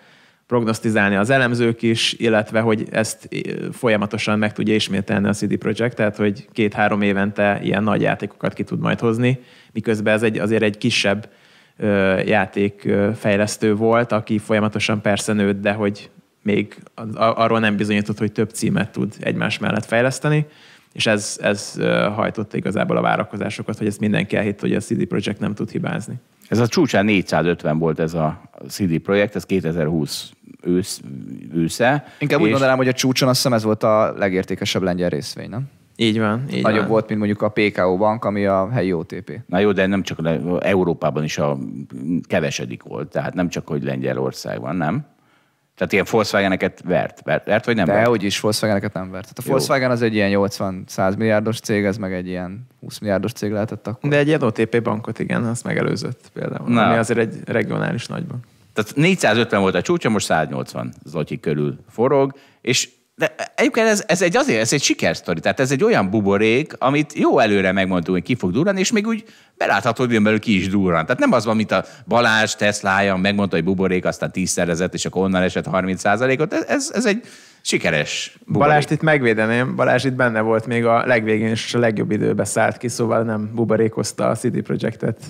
prognosztizálni az elemzők is, illetve hogy ezt eh, folyamatosan meg tudja ismételni a CD Projekt, tehát hogy két-három évente ilyen nagy játékokat ki tud majd hozni, miközben ez egy, azért egy kisebb eh, játékfejlesztő eh, volt, aki folyamatosan persze nőtt, de hogy még arról nem bizonyított, hogy több címet tud egymás mellett fejleszteni, és ez, ez hajtotta igazából a várakozásokat, hogy ezt mindenki elhitt, hogy a CD Projekt nem tud hibázni. Ez a csúcsán 450 volt ez a CD projekt, ez 2020 ősz, ősze. Inkább és... úgy mondanám, hogy a csúcson azt hiszem ez volt a legértékesebb lengyel részvény, nem? Így van. Így Nagyobb van. volt, mint mondjuk a PKO bank, ami a helyi OTP. Na jó, de nem csak Európában is a kevesedik volt, tehát nem csak, hogy Lengyelországban, nem? Tehát ilyen Volkswageneket vert, vert, vert vagy nem? De, vert? is Volkswageneket nem vert. Tehát a Volkswagen Jó. az egy ilyen 80-100 milliárdos cég, ez meg egy ilyen 20 milliárdos cég lehetett akkor. De egy ilyen OTP bankot, igen, azt megelőzött például. Na. Ami azért egy regionális nagyban. Tehát 450 volt a csúcsa, most 180 zloty körül forog, és de egyébként ez, ez egy azért, ez egy sikersztori, tehát ez egy olyan buborék, amit jó előre megmondtunk, hogy ki fog durrani, és még úgy belátható, hogy belül ki is durran. Tehát nem az van, mint a Balázs Teslája, megmondta, hogy buborék, aztán tízszerezett, és akkor onnan esett 30%-ot. Ez, ez, ez egy sikeres buborék. Balást itt megvédeném, Balázs itt benne volt még a legvégén, és a legjobb időbe szállt ki, szóval nem buborékozta a CD Projektet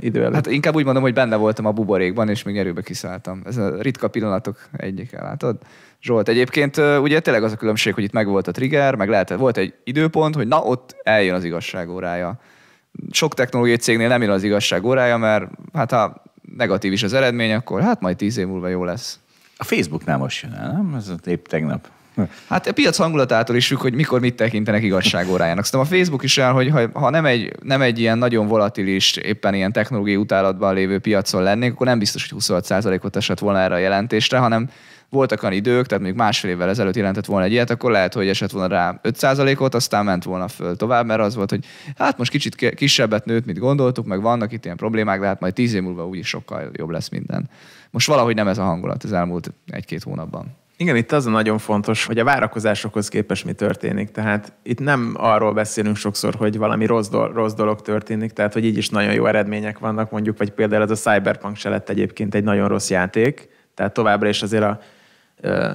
idő előtt. Hát inkább úgy mondom, hogy benne voltam a buborékban, és még erőbe kiszálltam. Ez a ritka pillanatok egyik látod? Zsolt, egyébként ugye tényleg az a különbség, hogy itt megvolt a trigger, meg lehet, volt egy időpont, hogy na ott eljön az igazság órája. Sok technológiai cégnél nem jön az igazság órája, mert hát ha negatív is az eredmény, akkor hát majd tíz év múlva jó lesz. A nem most jön el, nem? Ez épp tegnap. Hát a piac hangulatától is függ, hogy mikor mit tekintenek órájának. Szerintem a Facebook is el, hogy ha, ha nem, egy, nem egy ilyen nagyon volatilis, éppen ilyen technológiai utálatban lévő piacon lennék, akkor nem biztos, hogy 26%-ot esett volna erre a jelentésre, hanem voltak olyan idők, tehát még másfél évvel ezelőtt jelentett volna egy ilyet, akkor lehet, hogy esett volna rá 5%-ot, aztán ment volna föl tovább, mert az volt, hogy hát most kicsit kisebbet nőtt, mint gondoltuk, meg vannak itt ilyen problémák, de hát majd tíz év múlva úgyis sokkal jobb lesz minden. Most valahogy nem ez a hangulat az elmúlt egy-két hónapban. Igen, itt az a nagyon fontos, hogy a várakozásokhoz képest mi történik. Tehát itt nem arról beszélünk sokszor, hogy valami rossz, do- rossz dolog történik, tehát hogy így is nagyon jó eredmények vannak, mondjuk, vagy például ez a Cyberpunk se lett egyébként egy nagyon rossz játék, tehát továbbra is azért a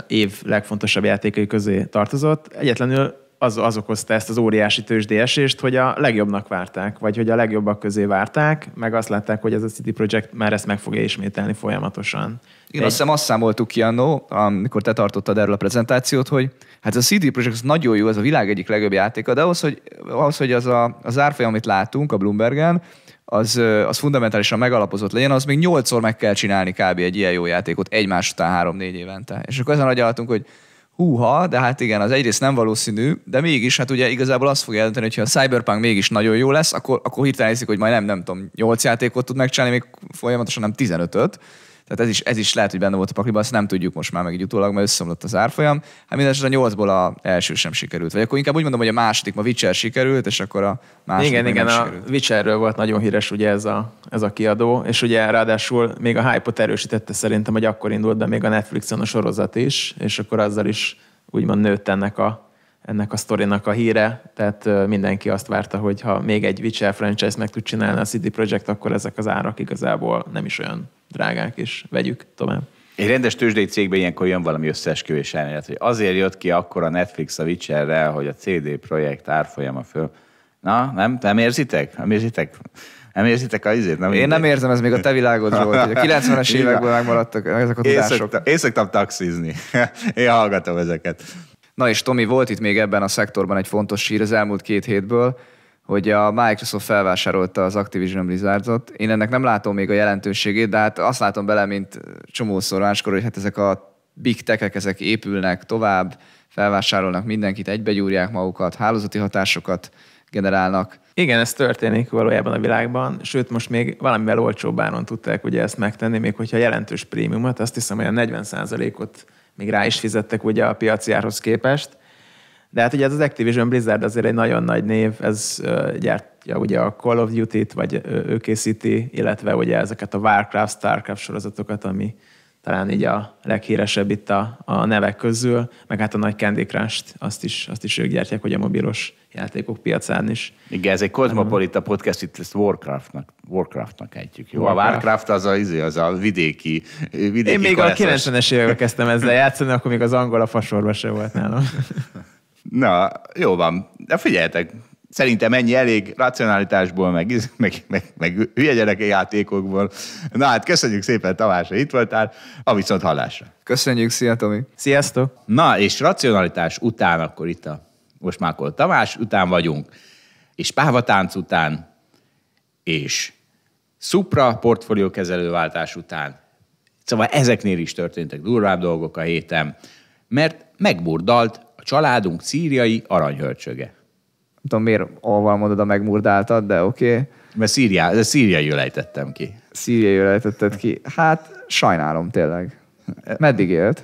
év legfontosabb játékai közé tartozott. Egyetlenül az, az okozta ezt az óriási tőzsdésést, hogy a legjobbnak várták, vagy hogy a legjobbak közé várták, meg azt látták, hogy ez a City Project már ezt meg fogja ismételni folyamatosan. Én Egy... azt hiszem azt számoltuk ki annó, amikor te tartottad erről a prezentációt, hogy hát a CD Projekt nagyon jó, ez a világ egyik legjobb játéka, de ahhoz, hogy, ahhoz, hogy az a, az árfolyam, amit látunk a Bloombergen, az, az fundamentálisan megalapozott legyen, az még nyolcszor meg kell csinálni kb. egy ilyen jó játékot egymás után három-négy évente. És akkor ezen agyaltunk, hogy húha, de hát igen, az egyrészt nem valószínű, de mégis, hát ugye igazából azt fogja jelenteni, hogy ha a Cyberpunk mégis nagyon jó lesz, akkor, akkor hirtelen hiszik, hogy majd nem, nem tudom, nyolc játékot tud megcsinálni, még folyamatosan nem 15-öt. Tehát ez is, ez is lehet, hogy benne volt a pakliban, azt nem tudjuk most már meg egy utólag, mert összeomlott az árfolyam. Hát mindenesetre a nyolcból a első sem sikerült. Vagy akkor inkább úgy mondom, hogy a második ma Witcher sikerült, és akkor a második Igen, igen, a Witcherről volt nagyon híres ugye ez a, ez a kiadó, és ugye ráadásul még a hype-ot erősítette szerintem, hogy akkor indult be még a Netflixen a sorozat is, és akkor azzal is úgymond nőtt ennek a ennek a sztorinak a híre, tehát mindenki azt várta, hogy ha még egy Witcher franchise meg tud csinálni a CD Projekt, akkor ezek az árak igazából nem is olyan drágák, és vegyük tovább. Egy rendes tőzsdei cégben ilyenkor jön valami összeesküvés elmélet, hogy azért jött ki akkor a Netflix a Witcherrel, hogy a CD Projekt árfolyama föl. Na, nem, nem érzitek? Nem érzitek? Nem érzitek a izét? Nem Én nem érzem, ez még a te világod volt. A 90-es években megmaradtak ezek a tudások. Én szoktam, én szoktam taxizni. Én hallgatom ezeket. Na és Tomi, volt itt még ebben a szektorban egy fontos sír az elmúlt két hétből, hogy a Microsoft felvásárolta az Activision Blizzardot. Én ennek nem látom még a jelentőségét, de hát azt látom bele, mint csomószor máskor, hogy hát ezek a big tech ezek épülnek tovább, felvásárolnak mindenkit, egybegyúrják magukat, hálózati hatásokat generálnak. Igen, ez történik valójában a világban, sőt most még valamivel olcsóbb áron tudták ugye ezt megtenni, még hogyha jelentős prémiumot, azt hiszem a 40%-ot még rá is fizettek ugye a piaci árhoz képest. De hát ugye ez az Activision Blizzard azért egy nagyon nagy név, ez gyártja ugye a Call of Duty-t, vagy ő készíti, illetve ugye ezeket a Warcraft, Starcraft sorozatokat, ami talán így a leghíresebb itt a, a nevek közül, meg hát a nagy Candy Crush-t, azt is, azt is ők gyártják, hogy a mobilos játékok piacán is. Igen, ez egy kozmopolita podcast, itt ezt Warcraftnak, Warcraftnak ejtjük. Jó, Warcraft. a Warcraft az a, izé, az a vidéki, vidéki Én még kaleszes. a 90-es években kezdtem ezzel játszani, akkor még az angol a fasorba se volt nálam. Na, jó van. De figyeljetek, Szerintem ennyi elég racionalitásból, meg, meg, meg, meg hülye gyereke játékokból. Na hát köszönjük szépen Tamás, hogy itt voltál, a viszont hallásra. Köszönjük, szia Tomi. Sziasztok. Na és racionalitás után akkor itt a most már akkor Tamás után vagyunk, és pávatánc után, és Supra portfólió kezelőváltás után. Szóval ezeknél is történtek durvább dolgok a héten, mert megburdalt a családunk szíriai aranyhölcsöge tudom miért alval mondod a megmurdáltad, de oké. Okay. Mert szíriá, de szíriai lejtettem ki. Szíriai lejtetted ki. Hát sajnálom tényleg. Meddig élt?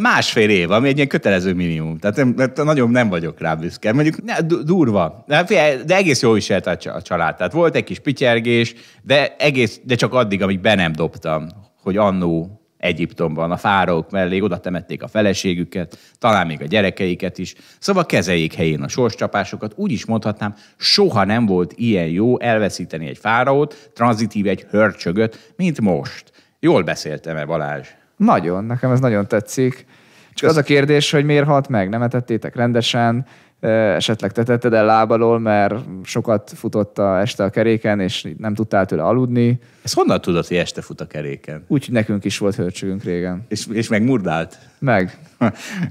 Másfél év, ami egy ilyen kötelező minimum. Tehát nem, nagyon nem vagyok rá büszke. Mondjuk ne, durva. De egész jó is a család. Tehát volt egy kis pityergés, de, egész, de csak addig, amíg be nem dobtam, hogy annó Egyiptomban, a fáraók mellé, oda temették a feleségüket, talán még a gyerekeiket is. Szóval kezeljék helyén a sorscsapásokat, úgy is mondhatnám, soha nem volt ilyen jó elveszíteni egy fáraót, tranzitív egy hörcsögöt, mint most. Jól beszéltem-e, Balázs? Nagyon, nekem ez nagyon tetszik. Csak az a kérdés, hogy miért halt meg, nem etettétek rendesen, esetleg te tetted el lábalól, mert sokat futott a este a keréken, és nem tudtál tőle aludni. Ez honnan tudod, hogy este fut a keréken? Úgy, nekünk is volt hörcsögünk régen. És, és meg murdált? Meg.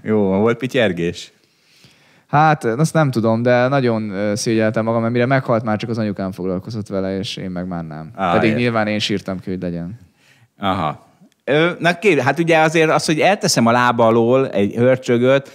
Jó, volt pityergés? Hát, azt nem tudom, de nagyon szégyeltem magam, mert mire meghalt, már csak az anyukám foglalkozott vele, és én meg már nem. Ah, Pedig ér. nyilván én sírtam ki, hogy legyen. Aha. Na kér, hát ugye azért az, hogy elteszem a lába alól egy hörcsögöt,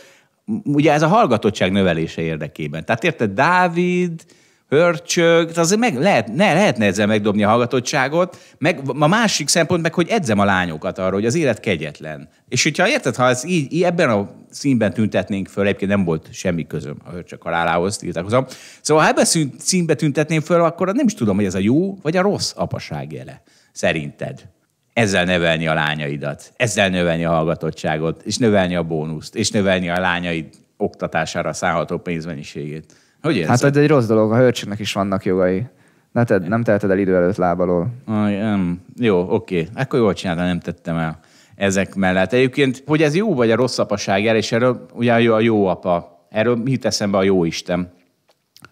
ugye ez a hallgatottság növelése érdekében. Tehát érted, Dávid, hörcsög, azért meg lehet, ne, lehetne ezzel megdobni a hallgatottságot, meg a másik szempont meg, hogy edzem a lányokat arra, hogy az élet kegyetlen. És hogyha érted, ha ez így, így ebben a színben tüntetnénk föl, egyébként nem volt semmi közöm a hörcsög halálához, tiltakozom. Szóval ha ebben színben tüntetném föl, akkor nem is tudom, hogy ez a jó vagy a rossz apaság jele, szerinted ezzel növelni a lányaidat, ezzel növelni a hallgatottságot, és növelni a bónuszt, és növelni a lányaid oktatására szállható pénzmennyiségét. Hogy érzed? Hát ez egy rossz dolog, a hörcsöknek is vannak jogai. Ne te, nem teheted el idő előtt lábalól. nem. jó, oké. Akkor jól csináltam, nem tettem el ezek mellett. Egyébként, hogy ez jó vagy a rossz apaság el, és erről ugye a jó apa, erről mit eszembe a jó Isten.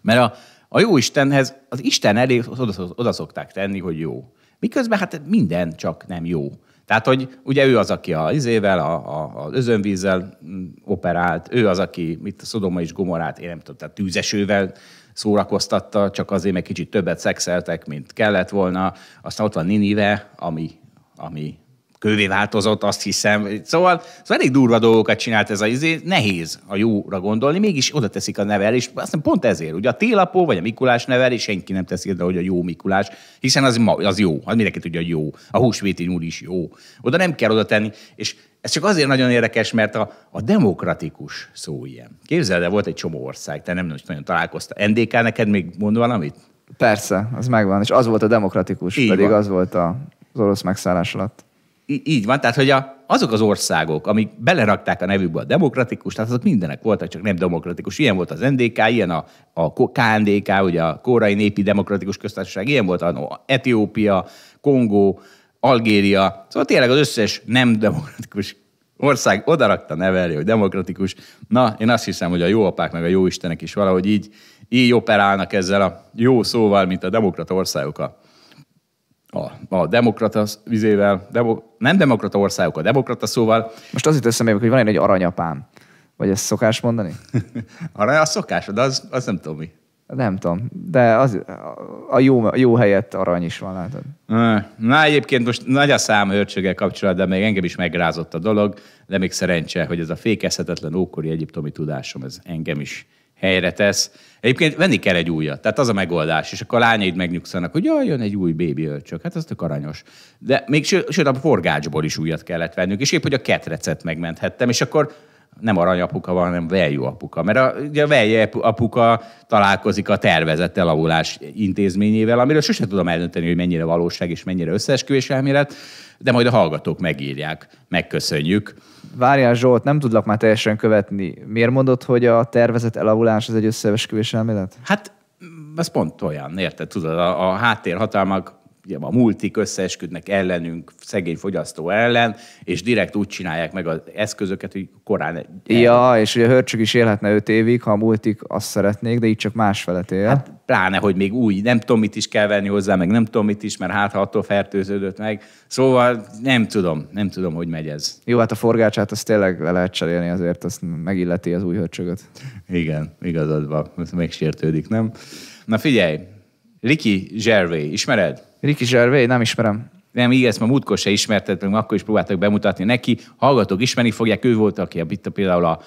Mert a, a jó Istenhez, az Isten elé oda, oda szokták tenni, hogy jó. Miközben hát minden csak nem jó. Tehát, hogy ugye ő az, aki az izével, a, a, az özönvízzel mm, operált, ő az, aki mit a Szodoma és Gomorát, én nem tudom, tehát tűzesővel szórakoztatta, csak azért meg kicsit többet szexeltek, mint kellett volna. Aztán ott van Ninive, ami, ami kővé változott, azt hiszem. Szóval, szóval elég durva dolgokat csinált ez a izé, nehéz a jóra gondolni, mégis oda teszik a és aztán pont ezért, ugye a télapó vagy a Mikulás és senki nem teszi oda, hogy a jó Mikulás, hiszen az, az jó, az mindenki tudja, hogy jó, a húsvéti úr is jó. Oda nem kell oda tenni, és ez csak azért nagyon érdekes, mert a, a demokratikus szó ilyen. Képzeld el, volt egy csomó ország, te nem nagyon találkoztál. NDK neked még mond valamit? Persze, az megvan, és az volt a demokratikus, Így pedig van. az volt a, az orosz megszállás alatt így van, tehát hogy a, azok az országok, amik belerakták a nevükbe a demokratikus, tehát azok mindenek voltak, csak nem demokratikus. Ilyen volt az NDK, ilyen a, a KNDK, ugye a Kórai Népi Demokratikus Köztársaság, ilyen volt a no, Etiópia, Kongó, Algéria. Szóval tényleg az összes nem demokratikus ország odarakta neve elé, hogy demokratikus. Na, én azt hiszem, hogy a jó apák meg a jó istenek is valahogy így, így operálnak ezzel a jó szóval, mint a demokrata országok a a, a demokrata vizével, demo, nem demokrata országok, a demokrata szóval. Most az jut hogy van egy aranyapám. Vagy ezt szokás mondani? Arany a szokás, de az, az nem tudom mi. Nem tudom, de az, a jó, a jó helyett arany is van, látod. Na egyébként most nagy a szám hörcsöggel kapcsolatban, még engem is megrázott a dolog, de még szerencse, hogy ez a fékezhetetlen ókori egyiptomi tudásom, ez engem is helyre tesz. Egyébként venni kell egy újat, tehát az a megoldás, és akkor a lányaid megnyugszanak, hogy jaj, jön egy új bébi ölcsök, hát az tök aranyos. De még sőt, sőt a forgácsból is újat kellett vennünk, és épp, hogy a ketrecet megmenthettem, és akkor nem aranyapuka van, hanem veljú apuka. Mert a, ugye a velje apuka találkozik a tervezett elavulás intézményével, amiről sosem tudom eldönteni, hogy mennyire valóság és mennyire összeesküvés elmélet, de majd a hallgatók megírják, megköszönjük várjál Zsolt, nem tudlak már teljesen követni. Miért mondod, hogy a tervezett elavulás az egy összeesküvés elmélet? Hát ez pont olyan, érted? Tudod, a, a háttérhatalmak ugye a multik összeesküdnek ellenünk, szegény fogyasztó ellen, és direkt úgy csinálják meg az eszközöket, hogy korán... El... Ja, és ugye Hörcsök is élhetne 5 évig, ha a multik azt szeretnék, de így csak más él. Hát pláne, hogy még új, nem tudom, mit is kell venni hozzá, meg nem tudom, mit is, mert hát ha attól fertőződött meg. Szóval nem tudom, nem tudom, hogy megy ez. Jó, hát a forgácsát azt tényleg le lehet cserélni azért, azt megilleti az új hörcsögöt. Igen, igazad van, ez megsértődik, nem? Na figyelj, Ricky Gervais, ismered? Ricky Gervais, nem ismerem. Nem, így ezt ma múltkor se ismerted, meg akkor is próbáltak bemutatni neki. Hallgatók ismerni fogják, ő volt, aki a, itt például a,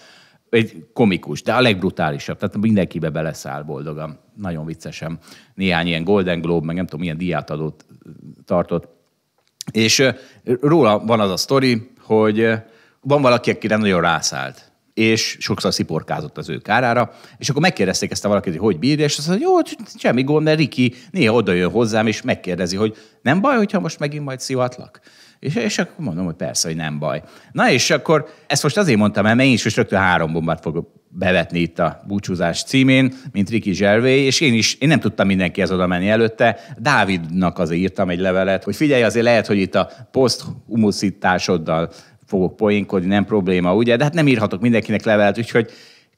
egy komikus, de a legbrutálisabb. Tehát mindenkibe beleszáll boldogan. Nagyon viccesem. Néhány ilyen Golden Globe, meg nem tudom, milyen diát adott, tartott. És róla van az a sztori, hogy van valaki, akire nagyon rászállt és sokszor sziporkázott az ő kárára, és akkor megkérdezték ezt a valakit, hogy hogy bírja, és azt mondja, hogy jó, semmi gond, mert Riki néha oda jön hozzám, és megkérdezi, hogy nem baj, hogyha most megint majd szivatlak? És, és akkor mondom, hogy persze, hogy nem baj. Na és akkor ezt most azért mondtam el, mert én is most rögtön három bombát fogok bevetni itt a búcsúzás címén, mint Ricky Gervais, és én is, én nem tudtam mindenkihez oda menni előtte. Dávidnak azért írtam egy levelet, hogy figyelj, azért lehet, hogy itt a poszt humuszításoddal fogok poénkodni, nem probléma, ugye? De hát nem írhatok mindenkinek levelet, úgyhogy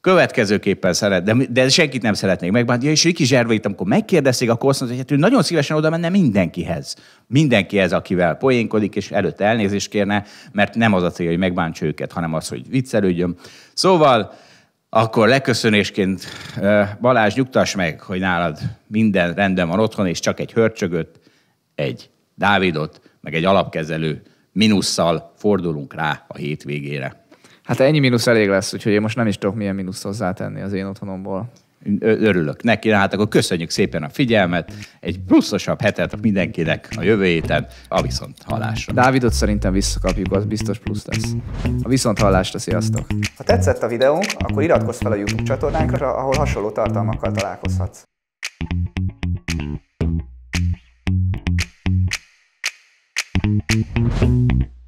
következőképpen szeret, de, de senkit nem szeretnék megbánni. Ja, és Riki Zservét, amikor megkérdezték, akkor azt mondta, hogy hát ő nagyon szívesen oda menne mindenkihez. Mindenkihez, akivel poénkodik, és előtte elnézést kérne, mert nem az a célja, hogy megbántsa őket, hanem az, hogy viccelődjön. Szóval, akkor leköszönésként Balázs, nyugtass meg, hogy nálad minden rendben van otthon, és csak egy hörcsögöt, egy Dávidot, meg egy alapkezelő minusszal fordulunk rá a hétvégére. Hát ennyi mínusz elég lesz, úgyhogy én most nem is tudok milyen mínusz hozzátenni az én otthonomból. Örülök neki, hát akkor köszönjük szépen a figyelmet, egy pluszosabb hetet mindenkinek a jövő héten, a viszont hallásra. Dávidot szerintem visszakapjuk, az biztos plusz lesz. A viszont hallásra, sziasztok! Ha tetszett a videó, akkor iratkozz fel a YouTube csatornánkra, ahol hasonló tartalmakkal találkozhatsz. thank you